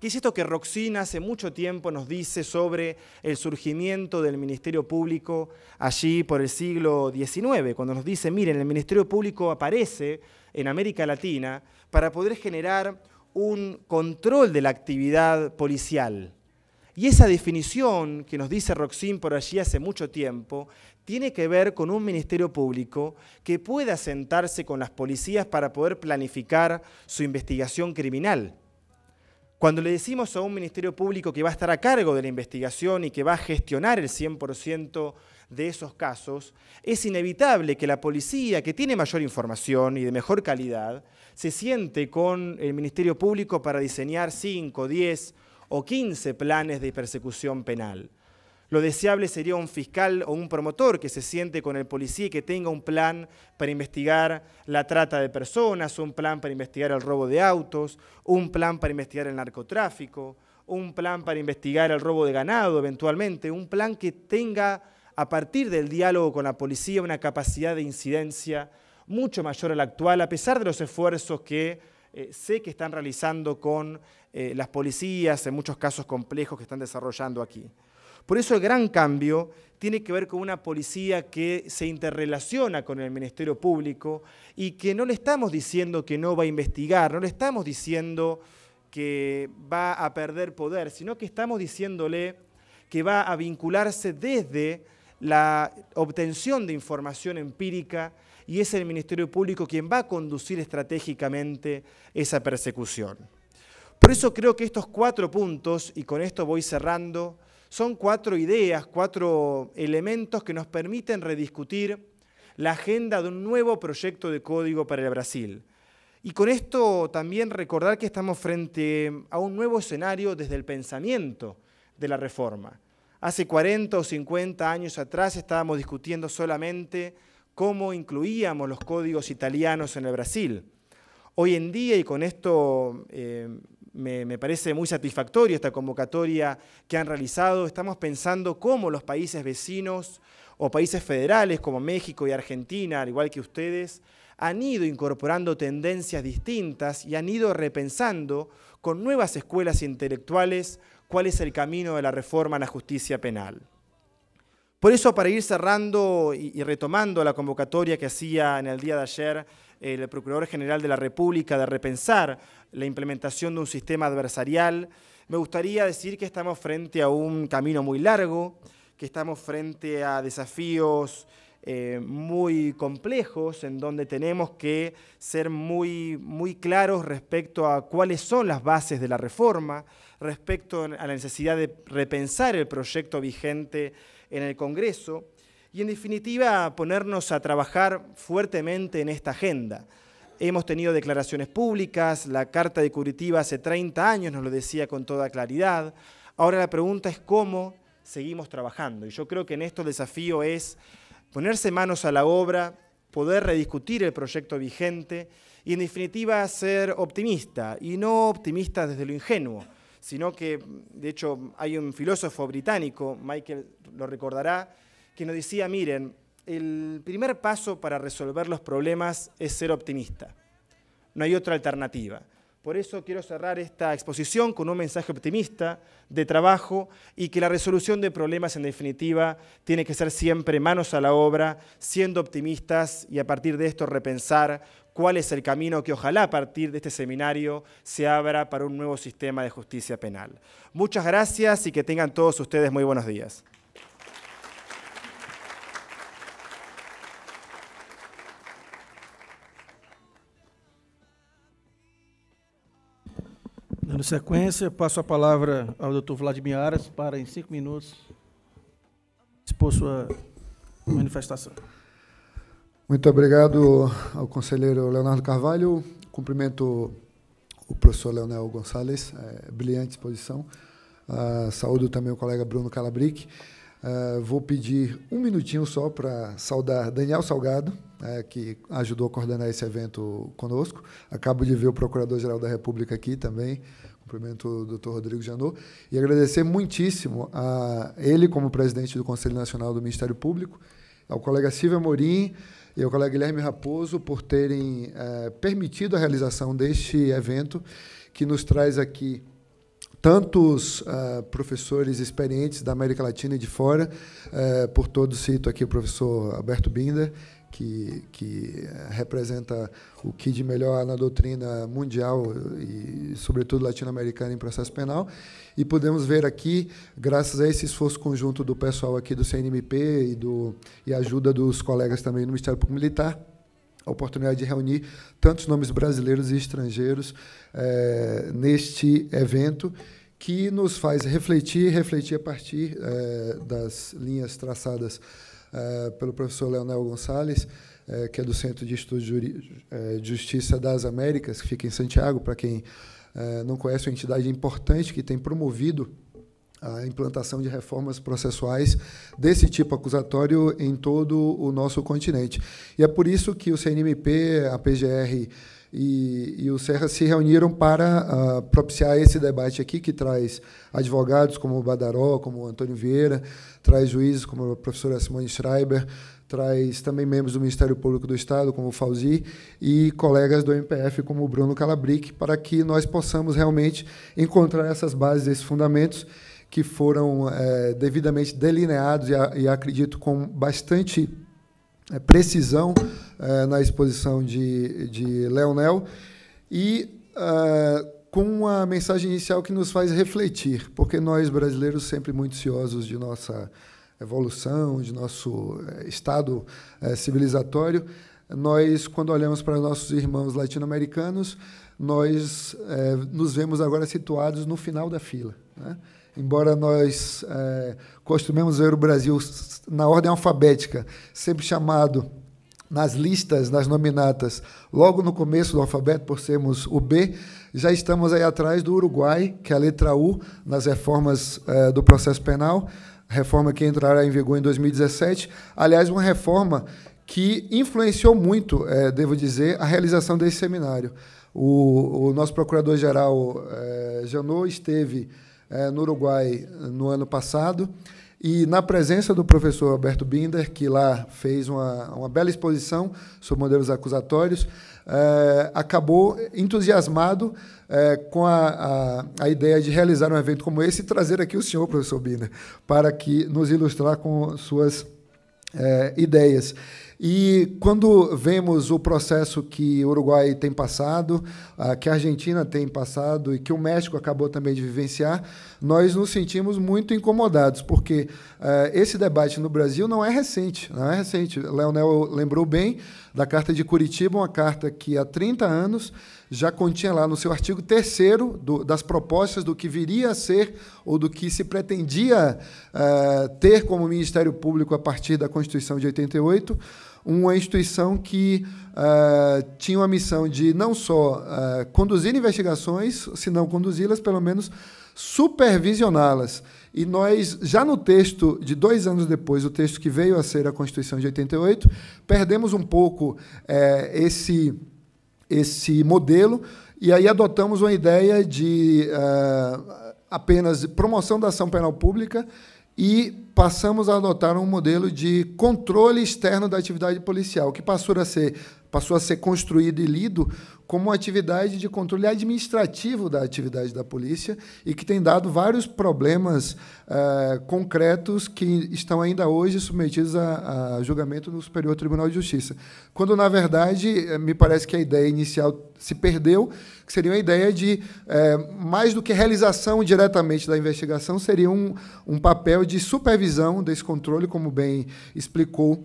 ¿Qué es esto que Roxina hace mucho tiempo nos dice sobre el surgimiento del Ministerio Público allí por el siglo XIX? Cuando nos dice, miren, el Ministerio Público aparece en América Latina para poder generar un control de la actividad policial. Y esa definición que nos dice Roxín por allí hace mucho tiempo tiene que ver con un ministerio público que pueda sentarse con las policías para poder planificar su investigación criminal. Cuando le decimos a un ministerio público que va a estar a cargo de la investigación y que va a gestionar el 100% de esos casos, es inevitable que la policía, que tiene mayor información y de mejor calidad, se siente con el Ministerio Público para diseñar 5, 10 o 15 planes de persecución penal. Lo deseable sería un fiscal o un promotor que se siente con el policía y que tenga un plan para investigar la trata de personas, un plan para investigar el robo de autos, un plan para investigar el narcotráfico, un plan para investigar el robo de ganado eventualmente, un plan que tenga a partir del diálogo con la policía, una capacidad de incidencia mucho mayor a la actual, a pesar de los esfuerzos que eh, sé que están realizando con eh, las policías, en muchos casos complejos que están desarrollando aquí. Por eso el gran cambio tiene que ver con una policía que se interrelaciona con el Ministerio Público y que no le estamos diciendo que no va a investigar, no le estamos diciendo que va a perder poder, sino que estamos diciéndole que va a vincularse desde la obtención de información empírica y es el Ministerio Público quien va a conducir estratégicamente esa persecución. Por eso creo que estos cuatro puntos, y con esto voy cerrando, son cuatro ideas, cuatro elementos que nos permiten rediscutir la agenda de un nuevo proyecto de código para el Brasil. Y con esto también recordar que estamos frente a un nuevo escenario desde el pensamiento de la reforma. Hace 40 o 50 años atrás estábamos discutiendo solamente cómo incluíamos los códigos italianos en el Brasil. Hoy en día, y con esto eh, me, me, parece muy satisfactorio esta convocatoria que han realizado, estamos pensando cómo los países vecinos o países federales como México y Argentina, al igual que ustedes, han ido incorporando tendencias distintas y han ido repensando con nuevas escuelas intelectuales cuál es el camino de la reforma a la justicia penal. Por eso, para ir cerrando y retomando la convocatoria que hacía en el día de ayer el Procurador General de la República de repensar la implementación de un sistema adversarial, me gustaría decir que estamos frente a un camino muy largo, que estamos frente a desafíos eh, muy complejos en donde tenemos que ser muy, muy claros respecto a cuáles son las bases de la reforma, respecto a la necesidad de repensar el proyecto vigente en el Congreso y en definitiva ponernos a trabajar fuertemente en esta agenda. Hemos tenido declaraciones públicas, la Carta de Curitiba hace 30 años nos lo decía con toda claridad. Ahora la pregunta es cómo seguimos trabajando. Y yo creo que en esto el desafío es ponerse manos a la obra, poder rediscutir el proyecto vigente y en definitiva ser optimista, y no optimista desde lo ingenuo, sino que, de hecho, hay un filósofo británico, Michael lo recordará, que nos decía, miren, el primer paso para resolver los problemas es ser optimista. No hay otra alternativa. Por eso quiero cerrar esta exposición con un mensaje optimista de trabajo y que la resolución de problemas en definitiva tiene que ser siempre manos a la obra, siendo optimistas y a partir de esto repensar cuál es el camino que ojalá a partir de este seminario se abra para un nuevo sistema de justicia penal. Muchas gracias y que tengan todos ustedes muy buenos días. Dando sequência, passo a palavra ao doutor Vladimir Aras para, em cinco minutos, expor sua manifestação. Muito obrigado ao conselheiro Leonardo Carvalho. Cumprimento o professor Leonel Gonçalves, é, brilhante exposição. Uh, saúdo também o colega Bruno Calabric. Uh, vou pedir um minutinho só para saudar Daniel Salgado, é, que ajudou a coordenar esse evento conosco. Acabo de ver o Procurador-Geral da República aqui também, cumprimento o doutor Rodrigo Janot, e agradecer muitíssimo a ele como presidente do Conselho Nacional do Ministério Público, ao colega Silvia Morim e ao colega Guilherme Raposo por terem é, permitido a realização deste evento, que nos traz aqui tantos uh, professores experientes da América Latina e de fora, uh, por todos cito aqui o professor Alberto Binder, que, que eh, representa o que de melhor na doutrina mundial e, sobretudo, latino-americana em processo penal. E podemos ver aqui, graças a esse esforço conjunto do pessoal aqui do CNMP e, do, e a ajuda dos colegas também do Ministério Público Militar, a oportunidade de reunir tantos nomes brasileiros e estrangeiros é, neste evento que nos faz refletir, refletir a partir é, das linhas traçadas eh, pelo professor Leonel Gonçalves, é, que é do Centro de Estudos eh, de Justiça das Américas, que fica em Santiago, para quem não conhece, é uma entidade importante que tem promovido a implantação de reformas processuais desse tipo acusatório em todo o nosso continente. E é por isso que o CNMP, a PGR e, e o Serra se reuniram para uh, propiciar esse debate aqui, que traz advogados como o Badaró, como o Antônio Vieira, traz juízes como a professora Simone Schreiber, traz também membros do Ministério Público do Estado, como o Fauzi, e colegas do MPF, como o Bruno Calabric, para que nós possamos realmente encontrar essas bases, esses fundamentos que foram é, devidamente delineados e, a, e, acredito com bastante é, precisão é, na exposição de, de Leonel. E. Uh, com uma mensagem inicial que nos faz refletir, porque nós brasileiros sempre muito ciosos de nossa evolução, de nosso eh, estado é, civilizatório, nós, quando olhamos para nossos irmãos latino-americanos, nós é, nos vemos agora situados no final da fila. Né? Embora nós é, costumemos ver o Brasil na ordem alfabética, sempre chamado nas listas, nas nominatas, logo no começo do alfabeto, por sermos o B, já estamos aí atrás do Uruguai, que é a letra U nas reformas eh, do processo penal, reforma que entrará em vigor em 2017. Aliás, uma reforma que influenciou muito, eh, devo dizer, a realização desse seminário. O, o nosso procurador-geral eh, Janot esteve eh, no Uruguai no ano passado. E na presença do professor Alberto Binder, que lá fez uma, uma bela exposição sobre modelos acusatórios, eh, acabou entusiasmado eh, com a, a, a, ideia de realizar um evento como esse e trazer aqui o senhor, professor Binder, para que nos ilustrar com suas é, ideias. E quando vemos o processo que o Uruguai tem passado, ah, que a Argentina tem passado e que o México acabou também de vivenciar, nós nos sentimos muito incomodados, porque é, esse debate no Brasil não é recente. Não é recente. Leonel lembrou bem da Carta de Curitiba, uma carta que há 30 anos já continha lá no seu artigo 3 das propostas do que viria a ser ou do que se pretendia uh, ter como Ministério Público a partir da Constituição de 88, uma instituição que uh, tinha uma missão de não só uh, conduzir investigações, se não conduzi-las, pelo menos supervisioná-las. E nós, já no texto de dois anos depois, o texto que veio a ser a Constituição de 88, perdemos um pouco esse esse modelo e aí adotamos uma ideia de uh, apenas promoção da ação penal pública e passamos a adotar um modelo de controle externo da atividade policial, que passou a ser passou a ser construído e lido como atividade de controle administrativo da atividade da polícia e que tem dado vários problemas uh, concretos que estão ainda hoje submetidos a, a, julgamento no Superior Tribunal de Justiça. Quando, na verdade, eh, me parece que a ideia inicial se perdeu, que seria uma ideia de, uh, mais do que realização diretamente da investigação, seria um, um papel de supervisão desse controle, como bem explicou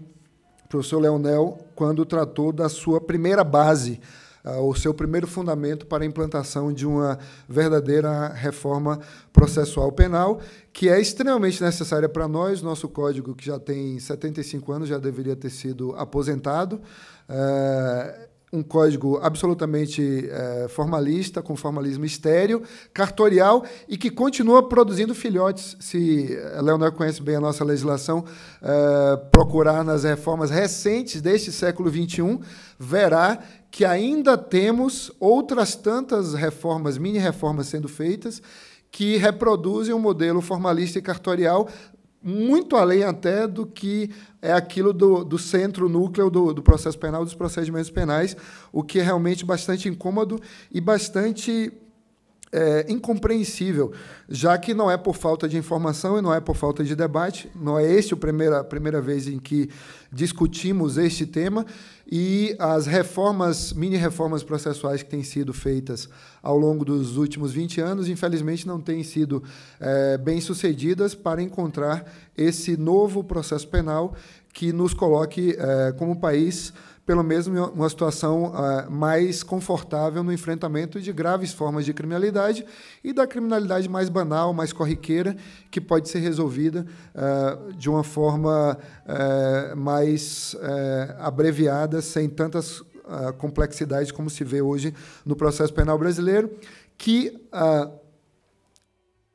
professor Leonel quando tratou da sua primeira base, ah, o seu primeiro fundamento para a implantação de uma verdadeira reforma processual penal, que é extremamente necessária para nós. Nosso código, que já tem 75 anos, já deveria ter sido aposentado. Eh, um código absolutamente é, formalista, com formalismo estéreo, cartorial e que continua produzindo filhotes. Se é, Leonel conhece bem a nossa legislação, é, procurar nas reformas recentes deste século XXI, verá que ainda temos outras tantas reformas, mini-reformas sendo feitas, que reproduzem o um modelo formalista e cartorial muito além até do que é aquilo do, do centro, núcleo do, do processo penal, dos procedimentos penais, o que é realmente bastante incômodo e bastante é, incompreensível, já que não é por falta de informação e não é por falta de debate, não é este a primeira, a primeira vez em que discutimos este tema, e as reformas, mini-reformas processuais que têm sido feitas ao longo dos últimos 20 anos, infelizmente não têm sido é, bem sucedidas para encontrar esse novo processo penal que nos coloque é, como país pelo menos, uma situação uh, mais confortável no enfrentamento de graves formas de criminalidade e da criminalidade mais banal, mais corriqueira, que pode ser resolvida uh, de uma forma uh, mais abreviada, sem tantas a complexidade como se vê hoje no processo penal brasileiro, que ah,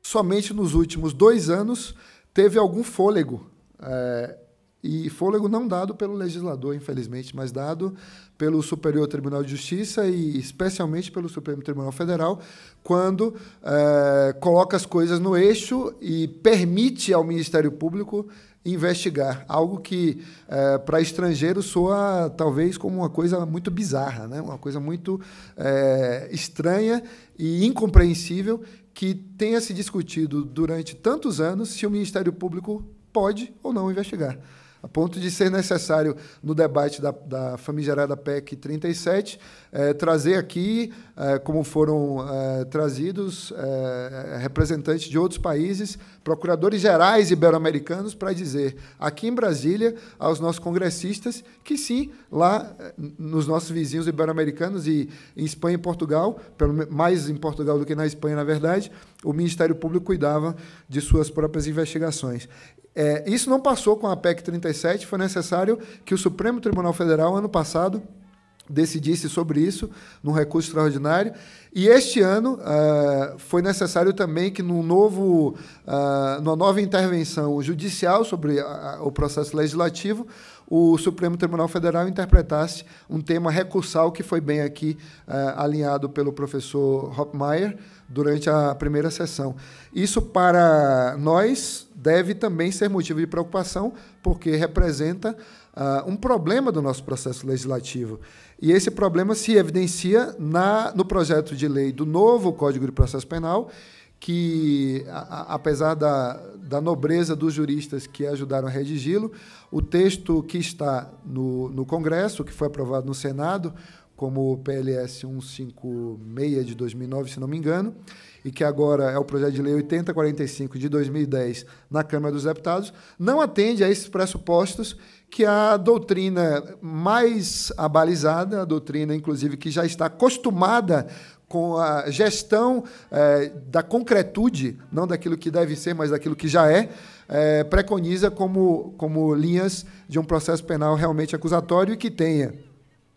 somente nos últimos dois anos teve algum fôlego. Eh, e fôlego não dado pelo legislador, infelizmente, mas dado pelo Superior Tribunal de Justiça e especialmente pelo Supremo Tribunal Federal, quando eh, coloca as coisas no eixo e permite ao Ministério Público investigar. Algo que, é, eh, para estrangeiro, soa talvez como uma coisa muito bizarra, né? uma coisa muito é, estranha e incompreensível que tenha se discutido durante tantos anos se o Ministério Público pode ou não investigar a ponto de ser necessário, no debate da, da famigerada PEC 37, eh, trazer aqui, eh, como foram eh, trazidos representantes de outros países, procuradores gerais ibero-americanos, para dizer aqui em Brasília aos nossos congressistas que sim, lá nos nossos vizinhos ibero-americanos e em Espanha e Portugal, pelo, mais em Portugal do que na Espanha, na verdade, o Ministério Público cuidava de suas próprias investigações. É, isso não passou com a PEC 37, foi necessário que o Supremo Tribunal Federal, ano passado, decidisse sobre isso num recurso extraordinário. E este ano uh, foi necessário também que, num novo, uh, numa nova intervenção judicial sobre a, a, o processo legislativo, o Supremo Tribunal Federal interpretasse um tema recursal que foi bem aqui uh, alinhado pelo professor Hopmeyer, durante a primeira sessão. Isso para nós deve também ser motivo de preocupação, porque representa uh, um problema do nosso processo legislativo. E esse problema se evidencia na, no projeto de lei do novo Código de Processo Penal, que, a, a, apesar da, da nobreza dos juristas que ajudaram a redigi-lo, o texto que está no, no Congresso, que foi aprovado no Senado, como o PLS 156 de 2009, se não me engano, e que agora é o projeto de lei 8045 de 2010 na Câmara dos Deputados, não atende a esses pressupostos que a doutrina mais abalizada, a doutrina, inclusive, que já está acostumada com a gestão eh, da concretude, não daquilo que deve ser, mas daquilo que já é, eh, preconiza como, como linhas de um processo penal realmente acusatório e que tenha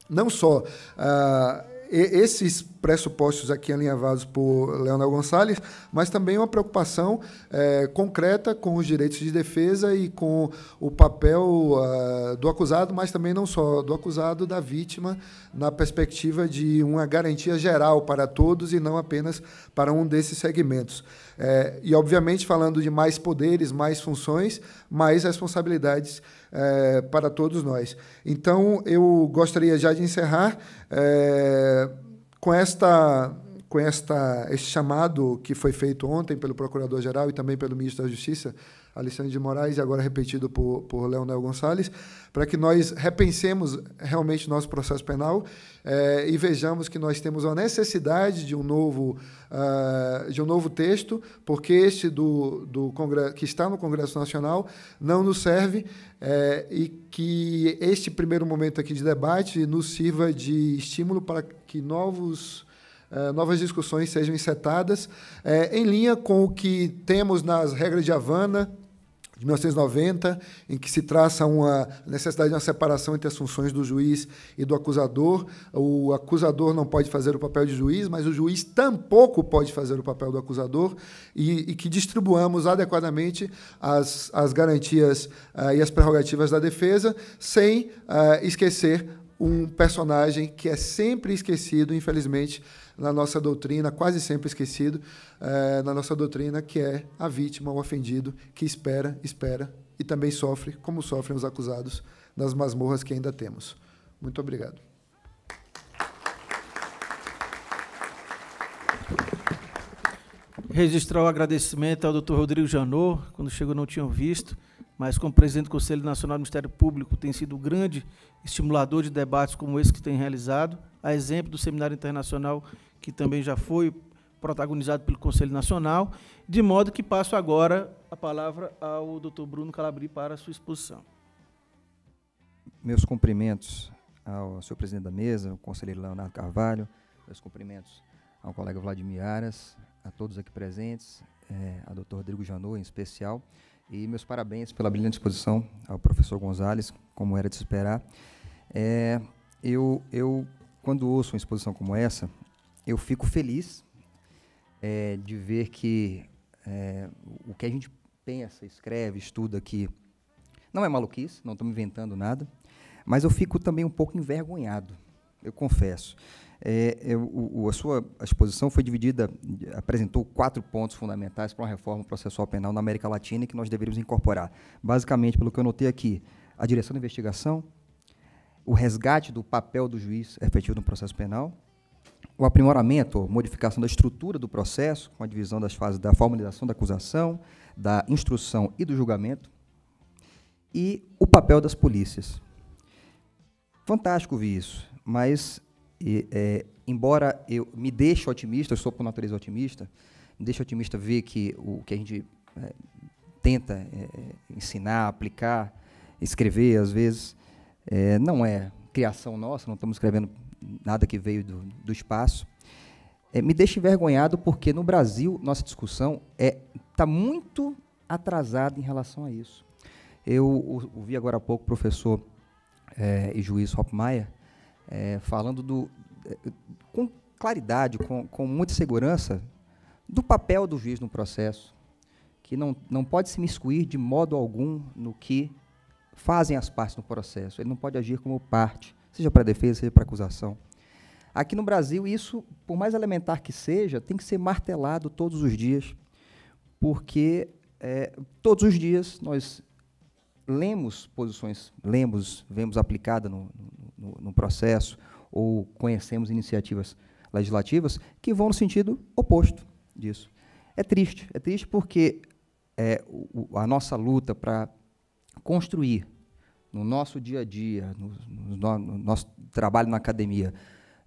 não só ah, esses pressupostos aqui alinhavados por Leonel Gonçalves, mas também uma preocupação eh, concreta com os direitos de defesa e com o papel ah, do acusado, mas também não só do acusado, da vítima, na perspectiva de uma garantia geral para todos e não apenas para um desses segmentos. Eh, e, obviamente, falando de mais poderes, mais funções, mais responsabilidades é, para todos nós. Então, eu gostaria já de encerrar é, com esta com esta, este chamado que foi feito ontem pelo Procurador-Geral e também pelo Ministro da Justiça Alexandre de Moraes e agora repetido por, por Leonel Gonçalves, para que nós repensemos realmente nosso processo penal eh, e vejamos que nós temos a necessidade de um novo, uh, de um novo texto, porque este do, do Congresso, que está no Congresso Nacional não nos serve eh, e que este primeiro momento aqui de debate nos sirva de estímulo para que novos eh, novas discussões sejam insetadas, é, em linha com o que temos nas regras de Havana, de 1990, em que se traça uma necessidade de uma separação entre as funções do juiz e do acusador. O acusador não pode fazer o papel de juiz, mas o juiz tampouco pode fazer o papel do acusador e, e que distribuamos adequadamente as, as garantias uh, e as prerrogativas da defesa, sem uh, esquecer um personagem que é sempre esquecido, infelizmente, na nossa doutrina, quase sempre esquecido é, na nossa doutrina, que é a vítima, o ofendido, que espera, espera e também sofre, como sofrem os acusados nas masmorras que ainda temos. Muito obrigado. Registrar o agradecimento ao Dr. Rodrigo Janot, quando chegou não tinham visto mas como presidente do Conselho Nacional do Ministério Público, tem sido um grande estimulador de debates como esse que tem realizado, a exemplo do Seminário Internacional, que também já foi protagonizado pelo Conselho Nacional, de modo que passo agora a palavra ao Dr. Bruno Calabri para a sua exposição. Meus cumprimentos ao senhor presidente da mesa, ao conselheiro Leonardo Carvalho, meus cumprimentos ao colega Vladimir Aras, a todos aqui presentes, é, a doutor Rodrigo Janot em especial. E meus parabéns pela brilhante exposição ao professor Gonzalez, como era de esperar. É, eu, eu, quando ouço uma exposição como essa, eu fico feliz é, de ver que é, o que a gente pensa, escreve, estuda aqui não é maluquice, não estamos inventando nada, mas eu fico também um pouco envergonhado, eu confesso. É, é, o, a sua exposição foi dividida, apresentou quatro pontos fundamentais para uma reforma processual penal na América Latina que nós deveríamos incorporar. Basicamente, pelo que eu notei aqui, a direção da investigação, o resgate do papel do juiz efetivo no processo penal, o aprimoramento modificação da estrutura do processo, com a divisão das fases da formalização da acusação, da instrução e do julgamento, e o papel das polícias. Fantástico ver isso, mas e, é, embora eu me deixe otimista, eu sou por natureza otimista, me deixe otimista ver que o que a gente é, tenta é, ensinar, aplicar, escrever, às vezes, é, não é criação nossa, não estamos escrevendo nada que veio do, do espaço. É, me deixa envergonhado porque no Brasil nossa discussão está é, muito atrasada em relação a isso. Eu ouvi agora há pouco o professor e juiz Hopmeier, é, falando do, é, com claridade, com, com muita segurança, do papel do juiz no processo, que não, não pode se miscuir de modo algum no que fazem as partes no processo. Ele não pode agir como parte, seja para defesa, seja para acusação. Aqui no Brasil, isso, por mais elementar que seja, tem que ser martelado todos os dias, porque é, todos os dias nós lemos posições, lemos, vemos aplicada no, no, no processo, ou conhecemos iniciativas legislativas que vão no sentido oposto disso. É triste, é triste porque é, o, a nossa luta para construir no nosso dia a dia, no, no, no nosso trabalho na academia,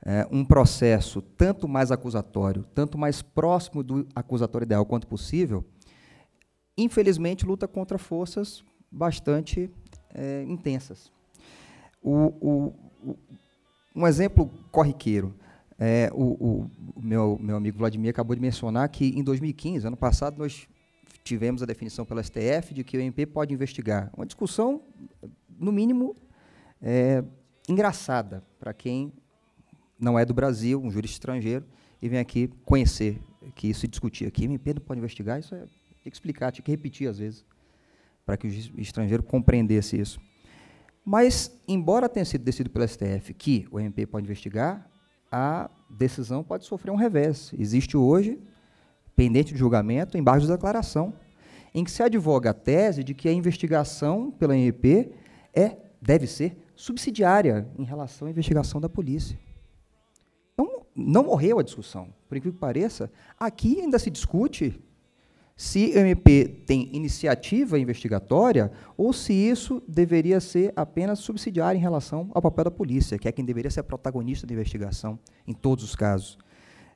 é, um processo tanto mais acusatório, tanto mais próximo do acusatório ideal quanto possível, infelizmente luta contra forças bastante é, intensas. O, o, um exemplo corriqueiro. É, o, o, meu, meu amigo Vladimir acabou de mencionar que em 2015, ano passado, nós tivemos a definição pela STF de que o MP pode investigar. Uma discussão, no mínimo, é, engraçada para quem não é do Brasil, um jurista estrangeiro, e vem aqui conhecer que isso se discutir aqui. o MP não pode investigar, isso é, tinha que explicar, tinha que repetir às vezes, para que o estrangeiro compreendesse isso. Mas, embora tenha sido decidido pelo STF que o MP pode investigar, a decisão pode sofrer um revés. Existe hoje, pendente de julgamento, embaixo da declaração, em que se advoga a tese de que a investigação pela MP é, deve ser subsidiária em relação à investigação da polícia. Então, não morreu a discussão. Por incrível que pareça, aqui ainda se discute se o MP tem iniciativa investigatória ou se isso deveria ser apenas subsidiário em relação ao papel da polícia, que é quem deveria ser protagonista da investigação em todos os casos.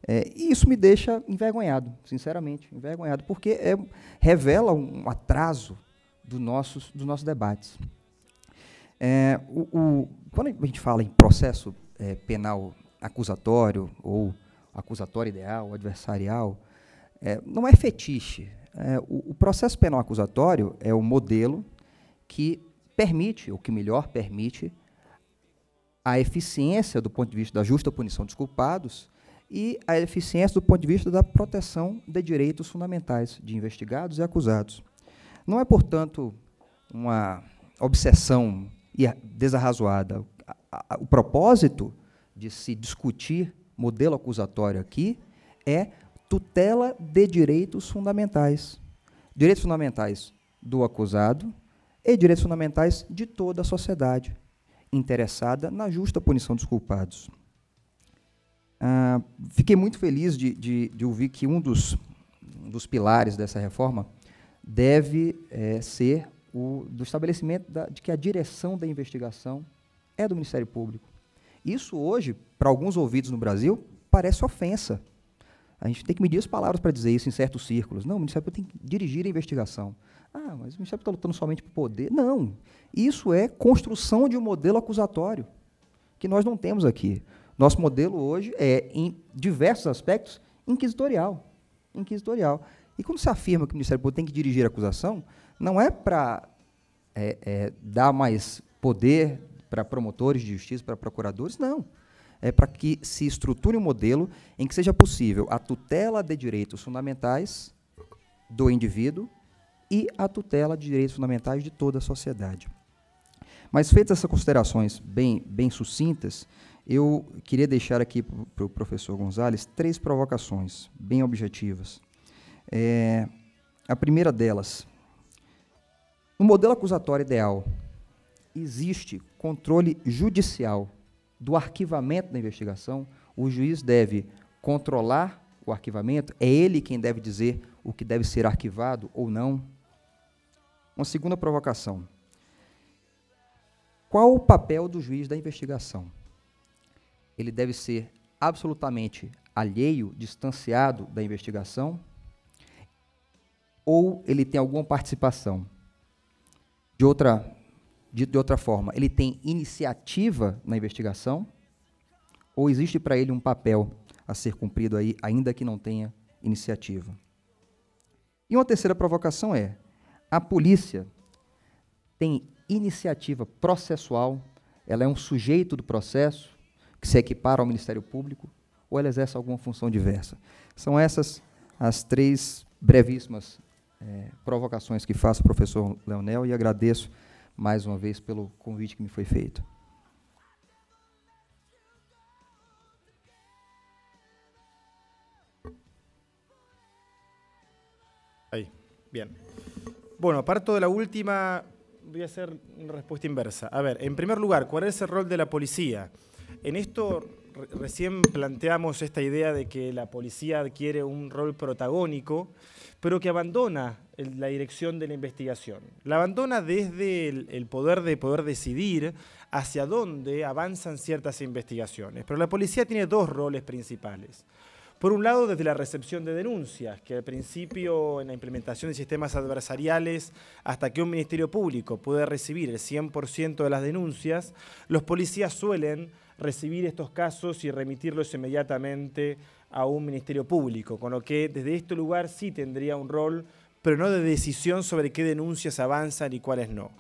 É, e isso me deixa envergonhado, sinceramente, envergonhado, porque é, revela um atraso nossos, dos nossos debates. É, o, o, quando a gente fala em processo é, penal acusatório ou acusatório ideal, adversarial, é, não é fetiche. É, o, o, processo penal acusatório é o modelo que permite, ou que melhor permite, a eficiência do ponto de vista da justa punição dos culpados e a eficiência do ponto de vista da proteção de direitos fundamentais de investigados e acusados. Não é, portanto, uma obsessão desarrazoada. O propósito de se discutir modelo acusatório aqui é tutela de direitos fundamentais. Direitos fundamentais do acusado e direitos fundamentais de toda a sociedade interessada na justa punição dos culpados. Ah, fiquei muito feliz de, de, de ouvir que um dos, um dos, pilares dessa reforma deve é, ser o do estabelecimento da, de que a direção da investigação é do Ministério Público. Isso hoje, para alguns ouvidos no Brasil, parece ofensa. A gente tem que medir as palavras para dizer isso em certos círculos. Não, o Ministério Público tem que dirigir a investigação. Ah, mas o Ministério Público está lutando somente o poder. Não. Isso é construção de um modelo acusatório, que nós não temos aqui. Nosso modelo hoje é, em diversos aspectos, inquisitorial. Inquisitorial. E quando se afirma que o Ministério Público tem que dirigir a acusação, não é para é, é, dar mais poder para promotores de justiça, para procuradores, não é, para que se estruture um modelo em que seja possível a tutela de direitos fundamentais do indivíduo e a tutela de direitos fundamentais de toda a sociedade. Mas feitas essas considerações bem, bem sucintas, eu queria deixar aqui para o professor Gonzalez três provocações bem objetivas. É, a primeira delas, no modelo acusatório ideal, existe controle judicial do arquivamento da investigação, o juiz deve controlar o arquivamento, é ele quem deve dizer o que deve ser arquivado ou não. Uma segunda provocação. Qual o papel do juiz da investigação? Ele deve ser absolutamente alheio, distanciado da investigação? Ou ele tem alguma participação? De outra Dito de outra forma, ele tem iniciativa na investigação ou existe para ele um papel a ser cumprido aí, ainda que não tenha iniciativa? E uma terceira provocação é: a polícia tem iniciativa processual, ela é um sujeito do processo que se equipara ao Ministério Público ou ela exerce alguma função diversa? São essas as três brevíssimas é, provocações que faço, professor Leonel, e agradeço más una vez el convite que me fue feito. Ahí, bien. Bueno, aparte de la última, voy a hacer una respuesta inversa. A ver, en primer lugar, ¿cuál es el rol de la policía? En esto recién planteamos esta idea de que la policía adquiere un rol protagónico, pero que abandona la dirección de la investigación. La abandona desde el, poder de poder decidir hacia dónde avanzan ciertas investigaciones. Pero la policía tiene dos roles principales. Por un lado, desde la recepción de denuncias, que al principio en la implementación de sistemas adversariales, hasta que un ministerio público puede recibir el 100% de las denuncias, los policías suelen recibir estos casos y remitirlos inmediatamente a un ministerio público, con lo que desde este lugar sí tendría un rol pero no de decisión sobre qué denuncias avanzan y cuáles no.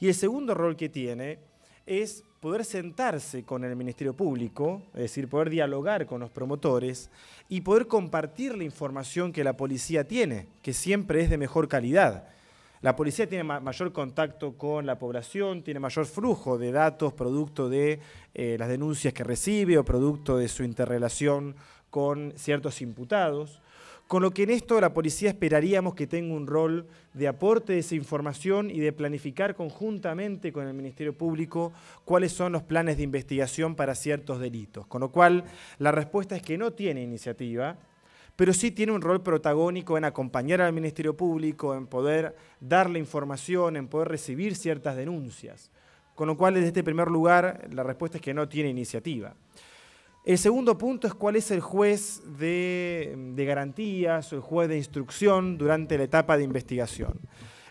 Y el segundo rol que tiene es poder sentarse con el Ministerio Público, es decir, poder dialogar con los promotores y poder compartir la información que la policía tiene, que siempre es de mejor calidad. La policía tiene mayor contacto con la población, tiene mayor flujo de datos producto de eh, las denuncias que recibe o producto de su interrelación con ciertos imputados con lo que en esto la policía esperaríamos que tenga un rol de aporte de esa información y de planificar conjuntamente con el Ministerio Público cuáles son los planes de investigación para ciertos delitos. Con lo cual, la respuesta es que no tiene iniciativa, pero sí tiene un rol protagónico en acompañar al Ministerio Público, en poder darle información, en poder recibir ciertas denuncias. Con lo cual, desde este primer lugar, la respuesta es que no tiene iniciativa. El segundo punto es cuál es el juez de, garantías o el juez de instrucción durante la etapa de investigación.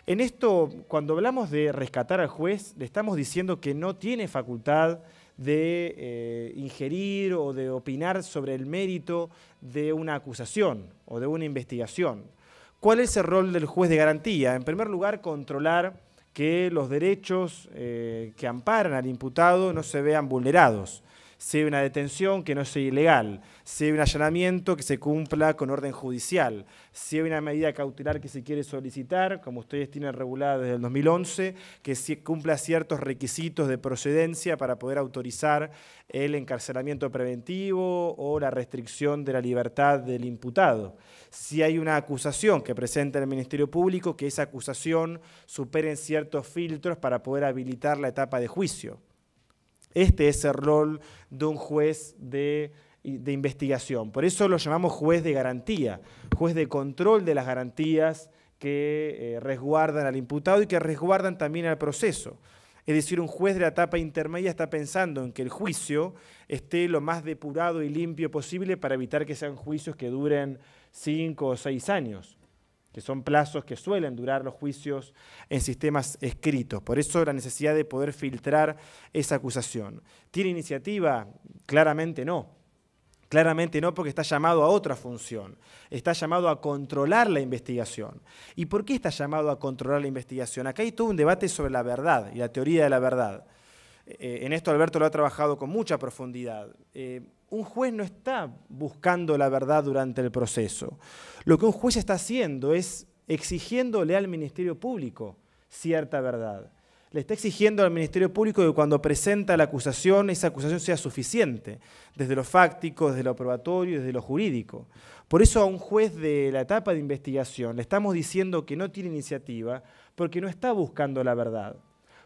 En esto, cuando hablamos de rescatar al juez, le estamos diciendo que no tiene facultad de eh, ingerir o de opinar sobre el mérito de una acusación o de una investigación. ¿Cuál es el rol del juez de garantía? En primer lugar, controlar que los derechos eh, que amparan al imputado no se vean vulnerados si hay una detención que no sea ilegal, si hay un allanamiento que se cumpla con orden judicial, si hay una medida cautelar que se quiere solicitar, como ustedes tienen regulada desde el 2011, que cumpla ciertos requisitos de procedencia para poder autorizar el encarcelamiento preventivo o la restricción de la libertad del imputado. Si hay una acusación que presenta el Ministerio Público, que esa acusación supere ciertos filtros para poder habilitar la etapa de juicio. Este es el rol de un juez de, investigación. Por eso lo llamamos juez de garantía, juez de control de las garantías que eh, resguardan al imputado y que resguardan también al proceso. Es decir, un juez de la etapa intermedia está pensando en que el juicio esté lo más depurado y limpio posible para evitar que sean juicios que duren cinco o seis años que son plazos que suelen durar los juicios en sistemas escritos. Por eso la necesidad de poder filtrar esa acusación. ¿Tiene iniciativa? Claramente no. Claramente no, porque está llamado a otra función. Está llamado a controlar la investigación. ¿Y por qué está llamado a controlar la investigación? Acá hay todo un debate sobre la verdad y la teoría de la verdad. Eh, en esto Alberto lo ha trabajado con mucha profundidad. Eh, un juez no está buscando la verdad durante el proceso. Lo que un juez está haciendo es exigiéndole al Ministerio Público cierta verdad. Le está exigiendo al Ministerio Público que cuando presenta la acusación, esa acusación sea suficiente, desde lo fáctico, desde lo probatorio, desde lo jurídico. Por eso a un juez de la etapa de investigación le estamos diciendo que no tiene iniciativa porque no está buscando la verdad.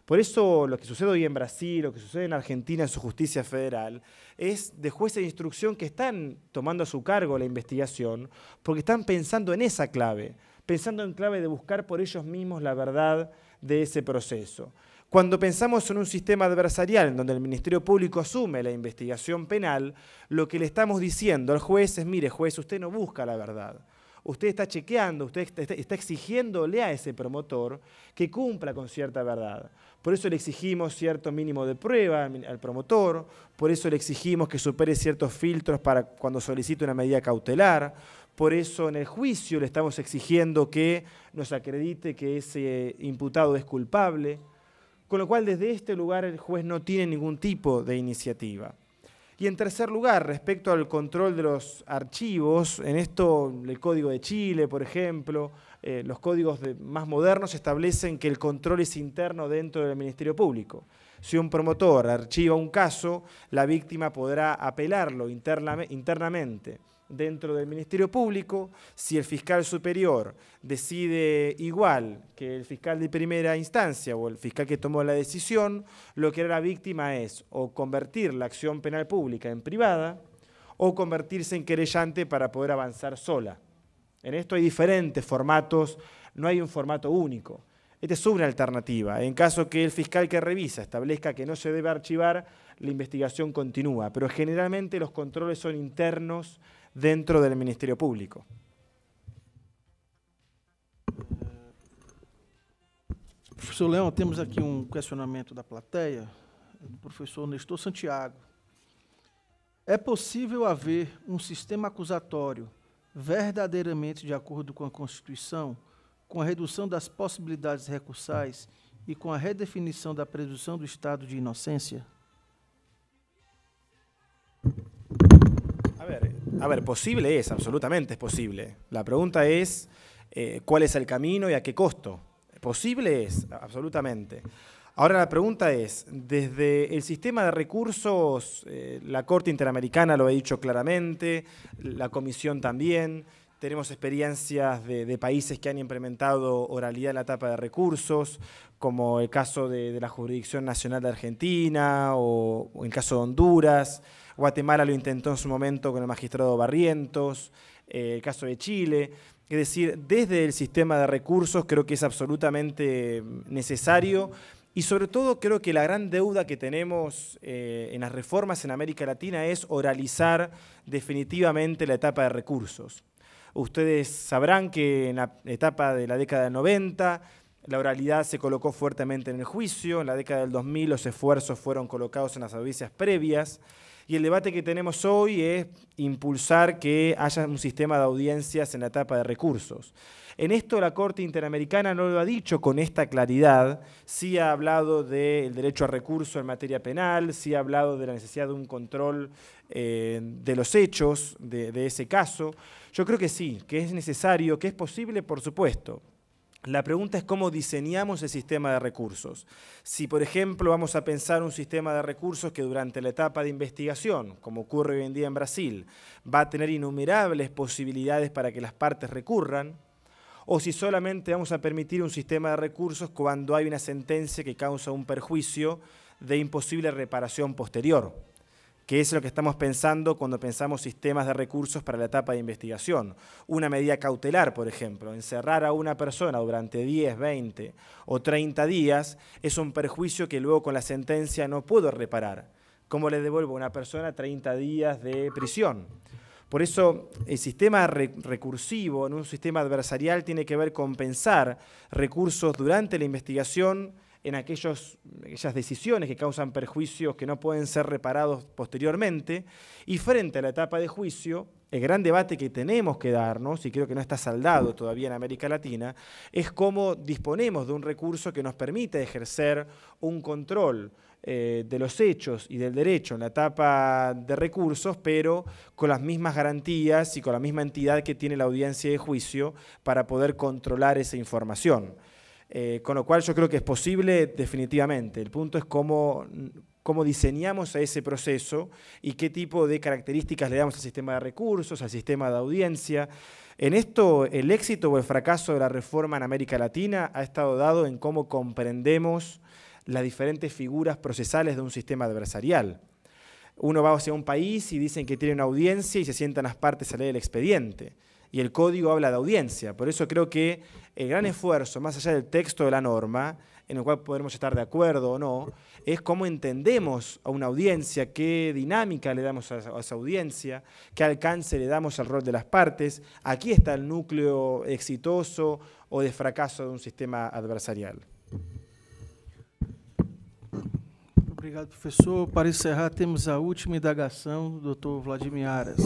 Por eso lo que sucede hoy en Brasil, lo que sucede en Argentina en su justicia federal, es de jueces de instrucción que están tomando a su cargo la investigación porque están pensando en esa clave, pensando en clave de buscar por ellos mismos la verdad de ese proceso. Cuando pensamos en un sistema adversarial en donde el Ministerio Público asume la investigación penal, lo que le estamos diciendo al juez es, mire juez, usted no busca la verdad usted está chequeando, usted está exigiéndole a ese promotor que cumpla con cierta verdad. Por eso le exigimos cierto mínimo de prueba al promotor, por eso le exigimos que supere ciertos filtros para cuando solicite una medida cautelar, por eso en el juicio le estamos exigiendo que nos acredite que ese imputado es culpable, con lo cual desde este lugar el juez no tiene ningún tipo de iniciativa. Y en tercer lugar, respecto al control de los archivos, en esto el Código de Chile, por ejemplo, eh, los códigos más modernos establecen que el control es interno dentro del Ministerio Público. Si un promotor archiva un caso, la víctima podrá apelarlo internamente dentro del Ministerio Público, si el fiscal superior decide igual que el fiscal de primera instancia o el fiscal que tomó la decisión, lo que era la víctima es o convertir la acción penal pública en privada o convertirse en querellante para poder avanzar sola. En esto hay diferentes formatos, no hay un formato único. Esta es una alternativa. En caso que el fiscal que revisa establezca que no se debe archivar, la investigación continúa. Pero generalmente los controles son internos dentro del Ministerio Público. Professor Leão, temos aqui um questionamento da plateia do professor Nestor Santiago. É possível haver um sistema acusatório verdadeiramente de acordo com a Constituição, com a redução das possibilidades recursais e com a redefinição da presunção do estado de inocência? A ver, A ver, posible es, absolutamente es posible. La pregunta es eh, cuál es el camino y a qué costo. Posible es, absolutamente. Ahora la pregunta es, desde el sistema de recursos, eh, la Corte Interamericana lo ha dicho claramente, la Comisión también, tenemos experiencias de, países que han implementado oralidad en la etapa de recursos, como el caso de, la Jurisdicción Nacional de Argentina o, o el caso de Honduras. Guatemala lo intentó en su momento con el magistrado Barrientos, eh, el caso de Chile. Es decir, desde el sistema de recursos creo que es absolutamente necesario y sobre todo creo que la gran deuda que tenemos eh, en las reformas en América Latina es oralizar definitivamente la etapa de recursos. Ustedes sabrán que en la etapa de la década del 90 la oralidad se colocó fuertemente en el juicio, en la década del 2000 los esfuerzos fueron colocados en las audiencias previas. Y el debate que tenemos hoy es impulsar que haya un sistema de audiencias en la etapa de recursos. En esto la Corte Interamericana no lo ha dicho con esta claridad, sí ha hablado del derecho a recurso en materia penal, sí ha hablado de la necesidad de un control eh, de los hechos de ese caso. Yo creo que sí, que es necesario, que es posible, por supuesto, la pregunta es cómo diseñamos el sistema de recursos. Si, por ejemplo, vamos a pensar un sistema de recursos que durante la etapa de investigación, como ocurre hoy en día en Brasil, va a tener innumerables posibilidades para que las partes recurran, o si solamente vamos a permitir un sistema de recursos cuando hay una sentencia que causa un perjuicio de imposible reparación posterior que es lo que estamos pensando cuando pensamos sistemas de recursos para la etapa de investigación. Una medida cautelar, por ejemplo, encerrar a una persona durante 10, 20 o 30 días es un perjuicio que luego con la sentencia no puedo reparar. ¿Cómo le devuelvo a una persona 30 días de prisión? Por eso el sistema recursivo en un sistema adversarial tiene que ver con pensar recursos durante la investigación, en aquellos, aquellas decisiones que causan perjuicios que no pueden ser reparados posteriormente. Y frente a la etapa de juicio, el gran debate que tenemos que darnos, y creo que no está saldado todavía en América Latina, es cómo disponemos de un recurso que nos permita ejercer un control eh, de los hechos y del derecho en la etapa de recursos, pero con las mismas garantías y con la misma entidad que tiene la audiencia de juicio para poder controlar esa información. Eh, con lo cual yo creo que es posible definitivamente. El punto es cómo, diseñamos ese proceso y qué tipo de características le damos al sistema de recursos, al sistema de audiencia. En esto, el éxito o el fracaso de la reforma en América Latina ha estado dado en cómo comprendemos las diferentes figuras procesales de un sistema adversarial. Uno va hacia un país y dicen que tiene una audiencia y se sientan las partes a leer el expediente y el código habla de audiencia. Por eso creo que el gran esfuerzo, más allá del texto de la norma, en el cual podemos estar de acuerdo o no, es cómo entendemos a una audiencia, qué dinámica le damos a esa audiencia, qué alcance le damos al rol de las partes. Aquí está el núcleo exitoso o de fracaso de un sistema adversarial. Obrigado, professor. Para encerrar, temos a última indagação Vladimir Aras.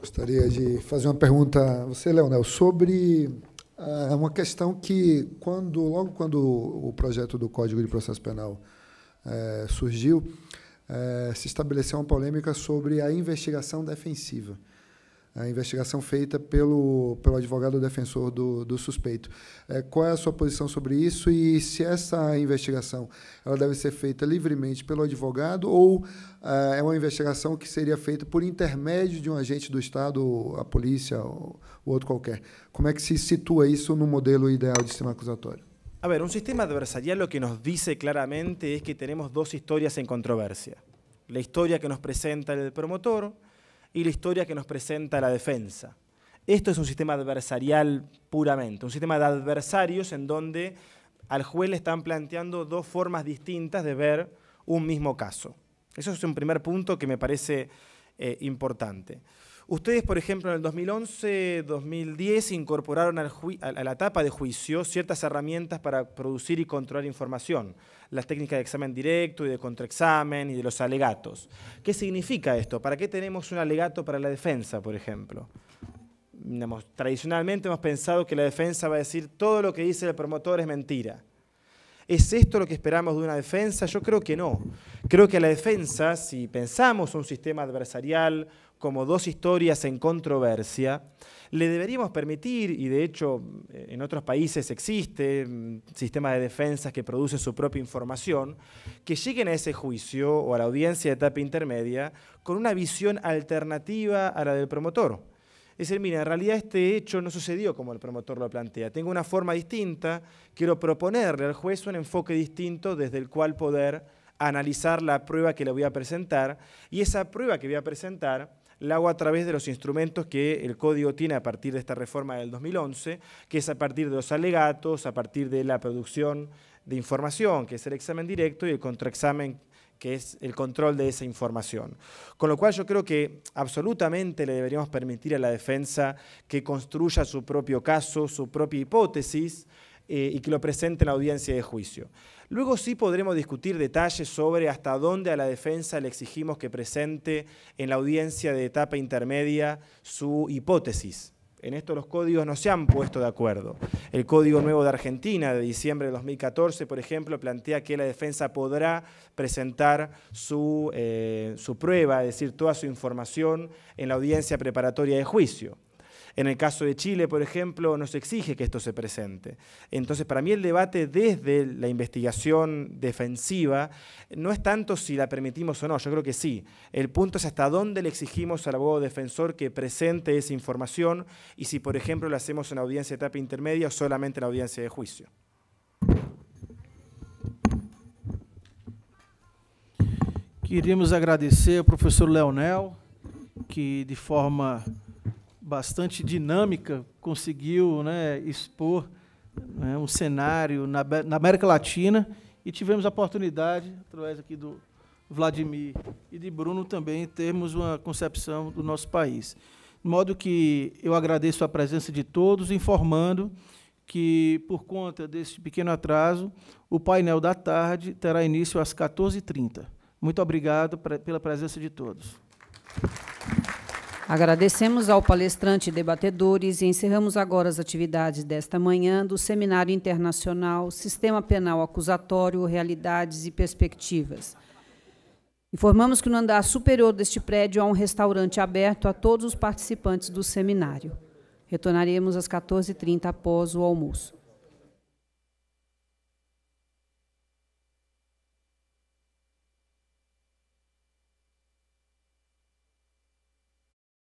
Gostaria de fazer uma pergunta a você, Leonel, sobre ah, é uma questão que, quando, logo quando o projeto do Código de Processo Penal eh, surgiu, eh, se estabeleceu uma polêmica sobre a investigação defensiva a investigação feita pelo, pelo advogado defensor do, do suspeito. É, qual é a sua posição sobre isso e se essa investigação ela deve ser feita livremente pelo advogado ou é, é uma investigação que seria feita por intermédio de um agente do Estado, a polícia ou, outro qualquer? Como é que se situa isso no modelo ideal de sistema acusatório? A ver, um sistema adversarial O que nos diz claramente é que temos duas histórias em controvérsia. A história que nos apresenta o promotor, y la historia que nos presenta la defensa. Esto es un sistema adversarial puramente, un sistema de adversarios en donde al juez le están planteando dos formas distintas de ver un mismo caso. Eso es un primer punto que me parece eh, importante. Ustedes, por ejemplo, en el 2011-2010 incorporaron a la etapa de juicio ciertas herramientas para producir y controlar información, las técnicas de examen directo y de contraexamen y de los alegatos. ¿Qué significa esto? ¿Para qué tenemos un alegato para la defensa, por ejemplo? tradicionalmente hemos pensado que la defensa va a decir todo lo que dice el promotor es mentira. ¿Es esto lo que esperamos de una defensa? Yo creo que no. Creo que a la defensa, si pensamos un sistema adversarial como dos historias en controversia, le deberíamos permitir, y de hecho eh, en otros países existe sistemas sistema de defensas que produce su propia información, que lleguen a ese juicio o a la audiencia de etapa intermedia con una visión alternativa a la del promotor es decir, mira, en realidad este hecho no sucedió como el promotor lo plantea. Tengo una forma distinta, quiero proponerle al juez un enfoque distinto desde el cual poder analizar la prueba que le voy a presentar y esa prueba que voy a presentar la hago a través de los instrumentos que el código tiene a partir de esta reforma del 2011, que es a partir de los alegatos, a partir de la producción de información, que es el examen directo y el contraexamen que es el control de esa información. Con lo cual yo creo que absolutamente le deberíamos permitir a la defensa que construya su propio caso, su propia hipótesis eh, y que lo presente en la audiencia de juicio. Luego sí podremos discutir detalles sobre hasta dónde a la defensa le exigimos que presente en la audiencia de etapa intermedia su hipótesis en esto los códigos no se han puesto de acuerdo. El Código Nuevo de Argentina de diciembre de 2014, por ejemplo, plantea que la defensa podrá presentar su, eh, su prueba, es decir, toda su información en la audiencia preparatoria de juicio. En el caso de Chile, por ejemplo, nos exige que esto se presente. Entonces, para mí el debate desde la investigación defensiva no es tanto si la permitimos o no, yo creo que sí. El punto es hasta dónde le exigimos al abogado defensor que presente esa información y si, por ejemplo, lo hacemos en la audiencia de etapa intermedia o solamente en la audiencia de juicio. Queríamos agradecer al profesor Leonel, que de forma bastante dinâmica, conseguiu né, expor né, um cenário na, na, América Latina e tivemos a oportunidade, através aqui do Vladimir e de Bruno também, termos uma concepção do nosso país. De modo que eu agradeço a presença de todos, informando que, por conta desse pequeno atraso, o painel da tarde terá início às 14h30. Muito obrigado pela presença de todos. Agradecemos ao palestrante e debatedores e encerramos agora as atividades desta manhã do Seminário Internacional Sistema Penal Acusatório, Realidades e Perspectivas. Informamos que no andar superior deste prédio há um restaurante aberto a todos os participantes do seminário. Retornaremos às 14h30 após o almoço.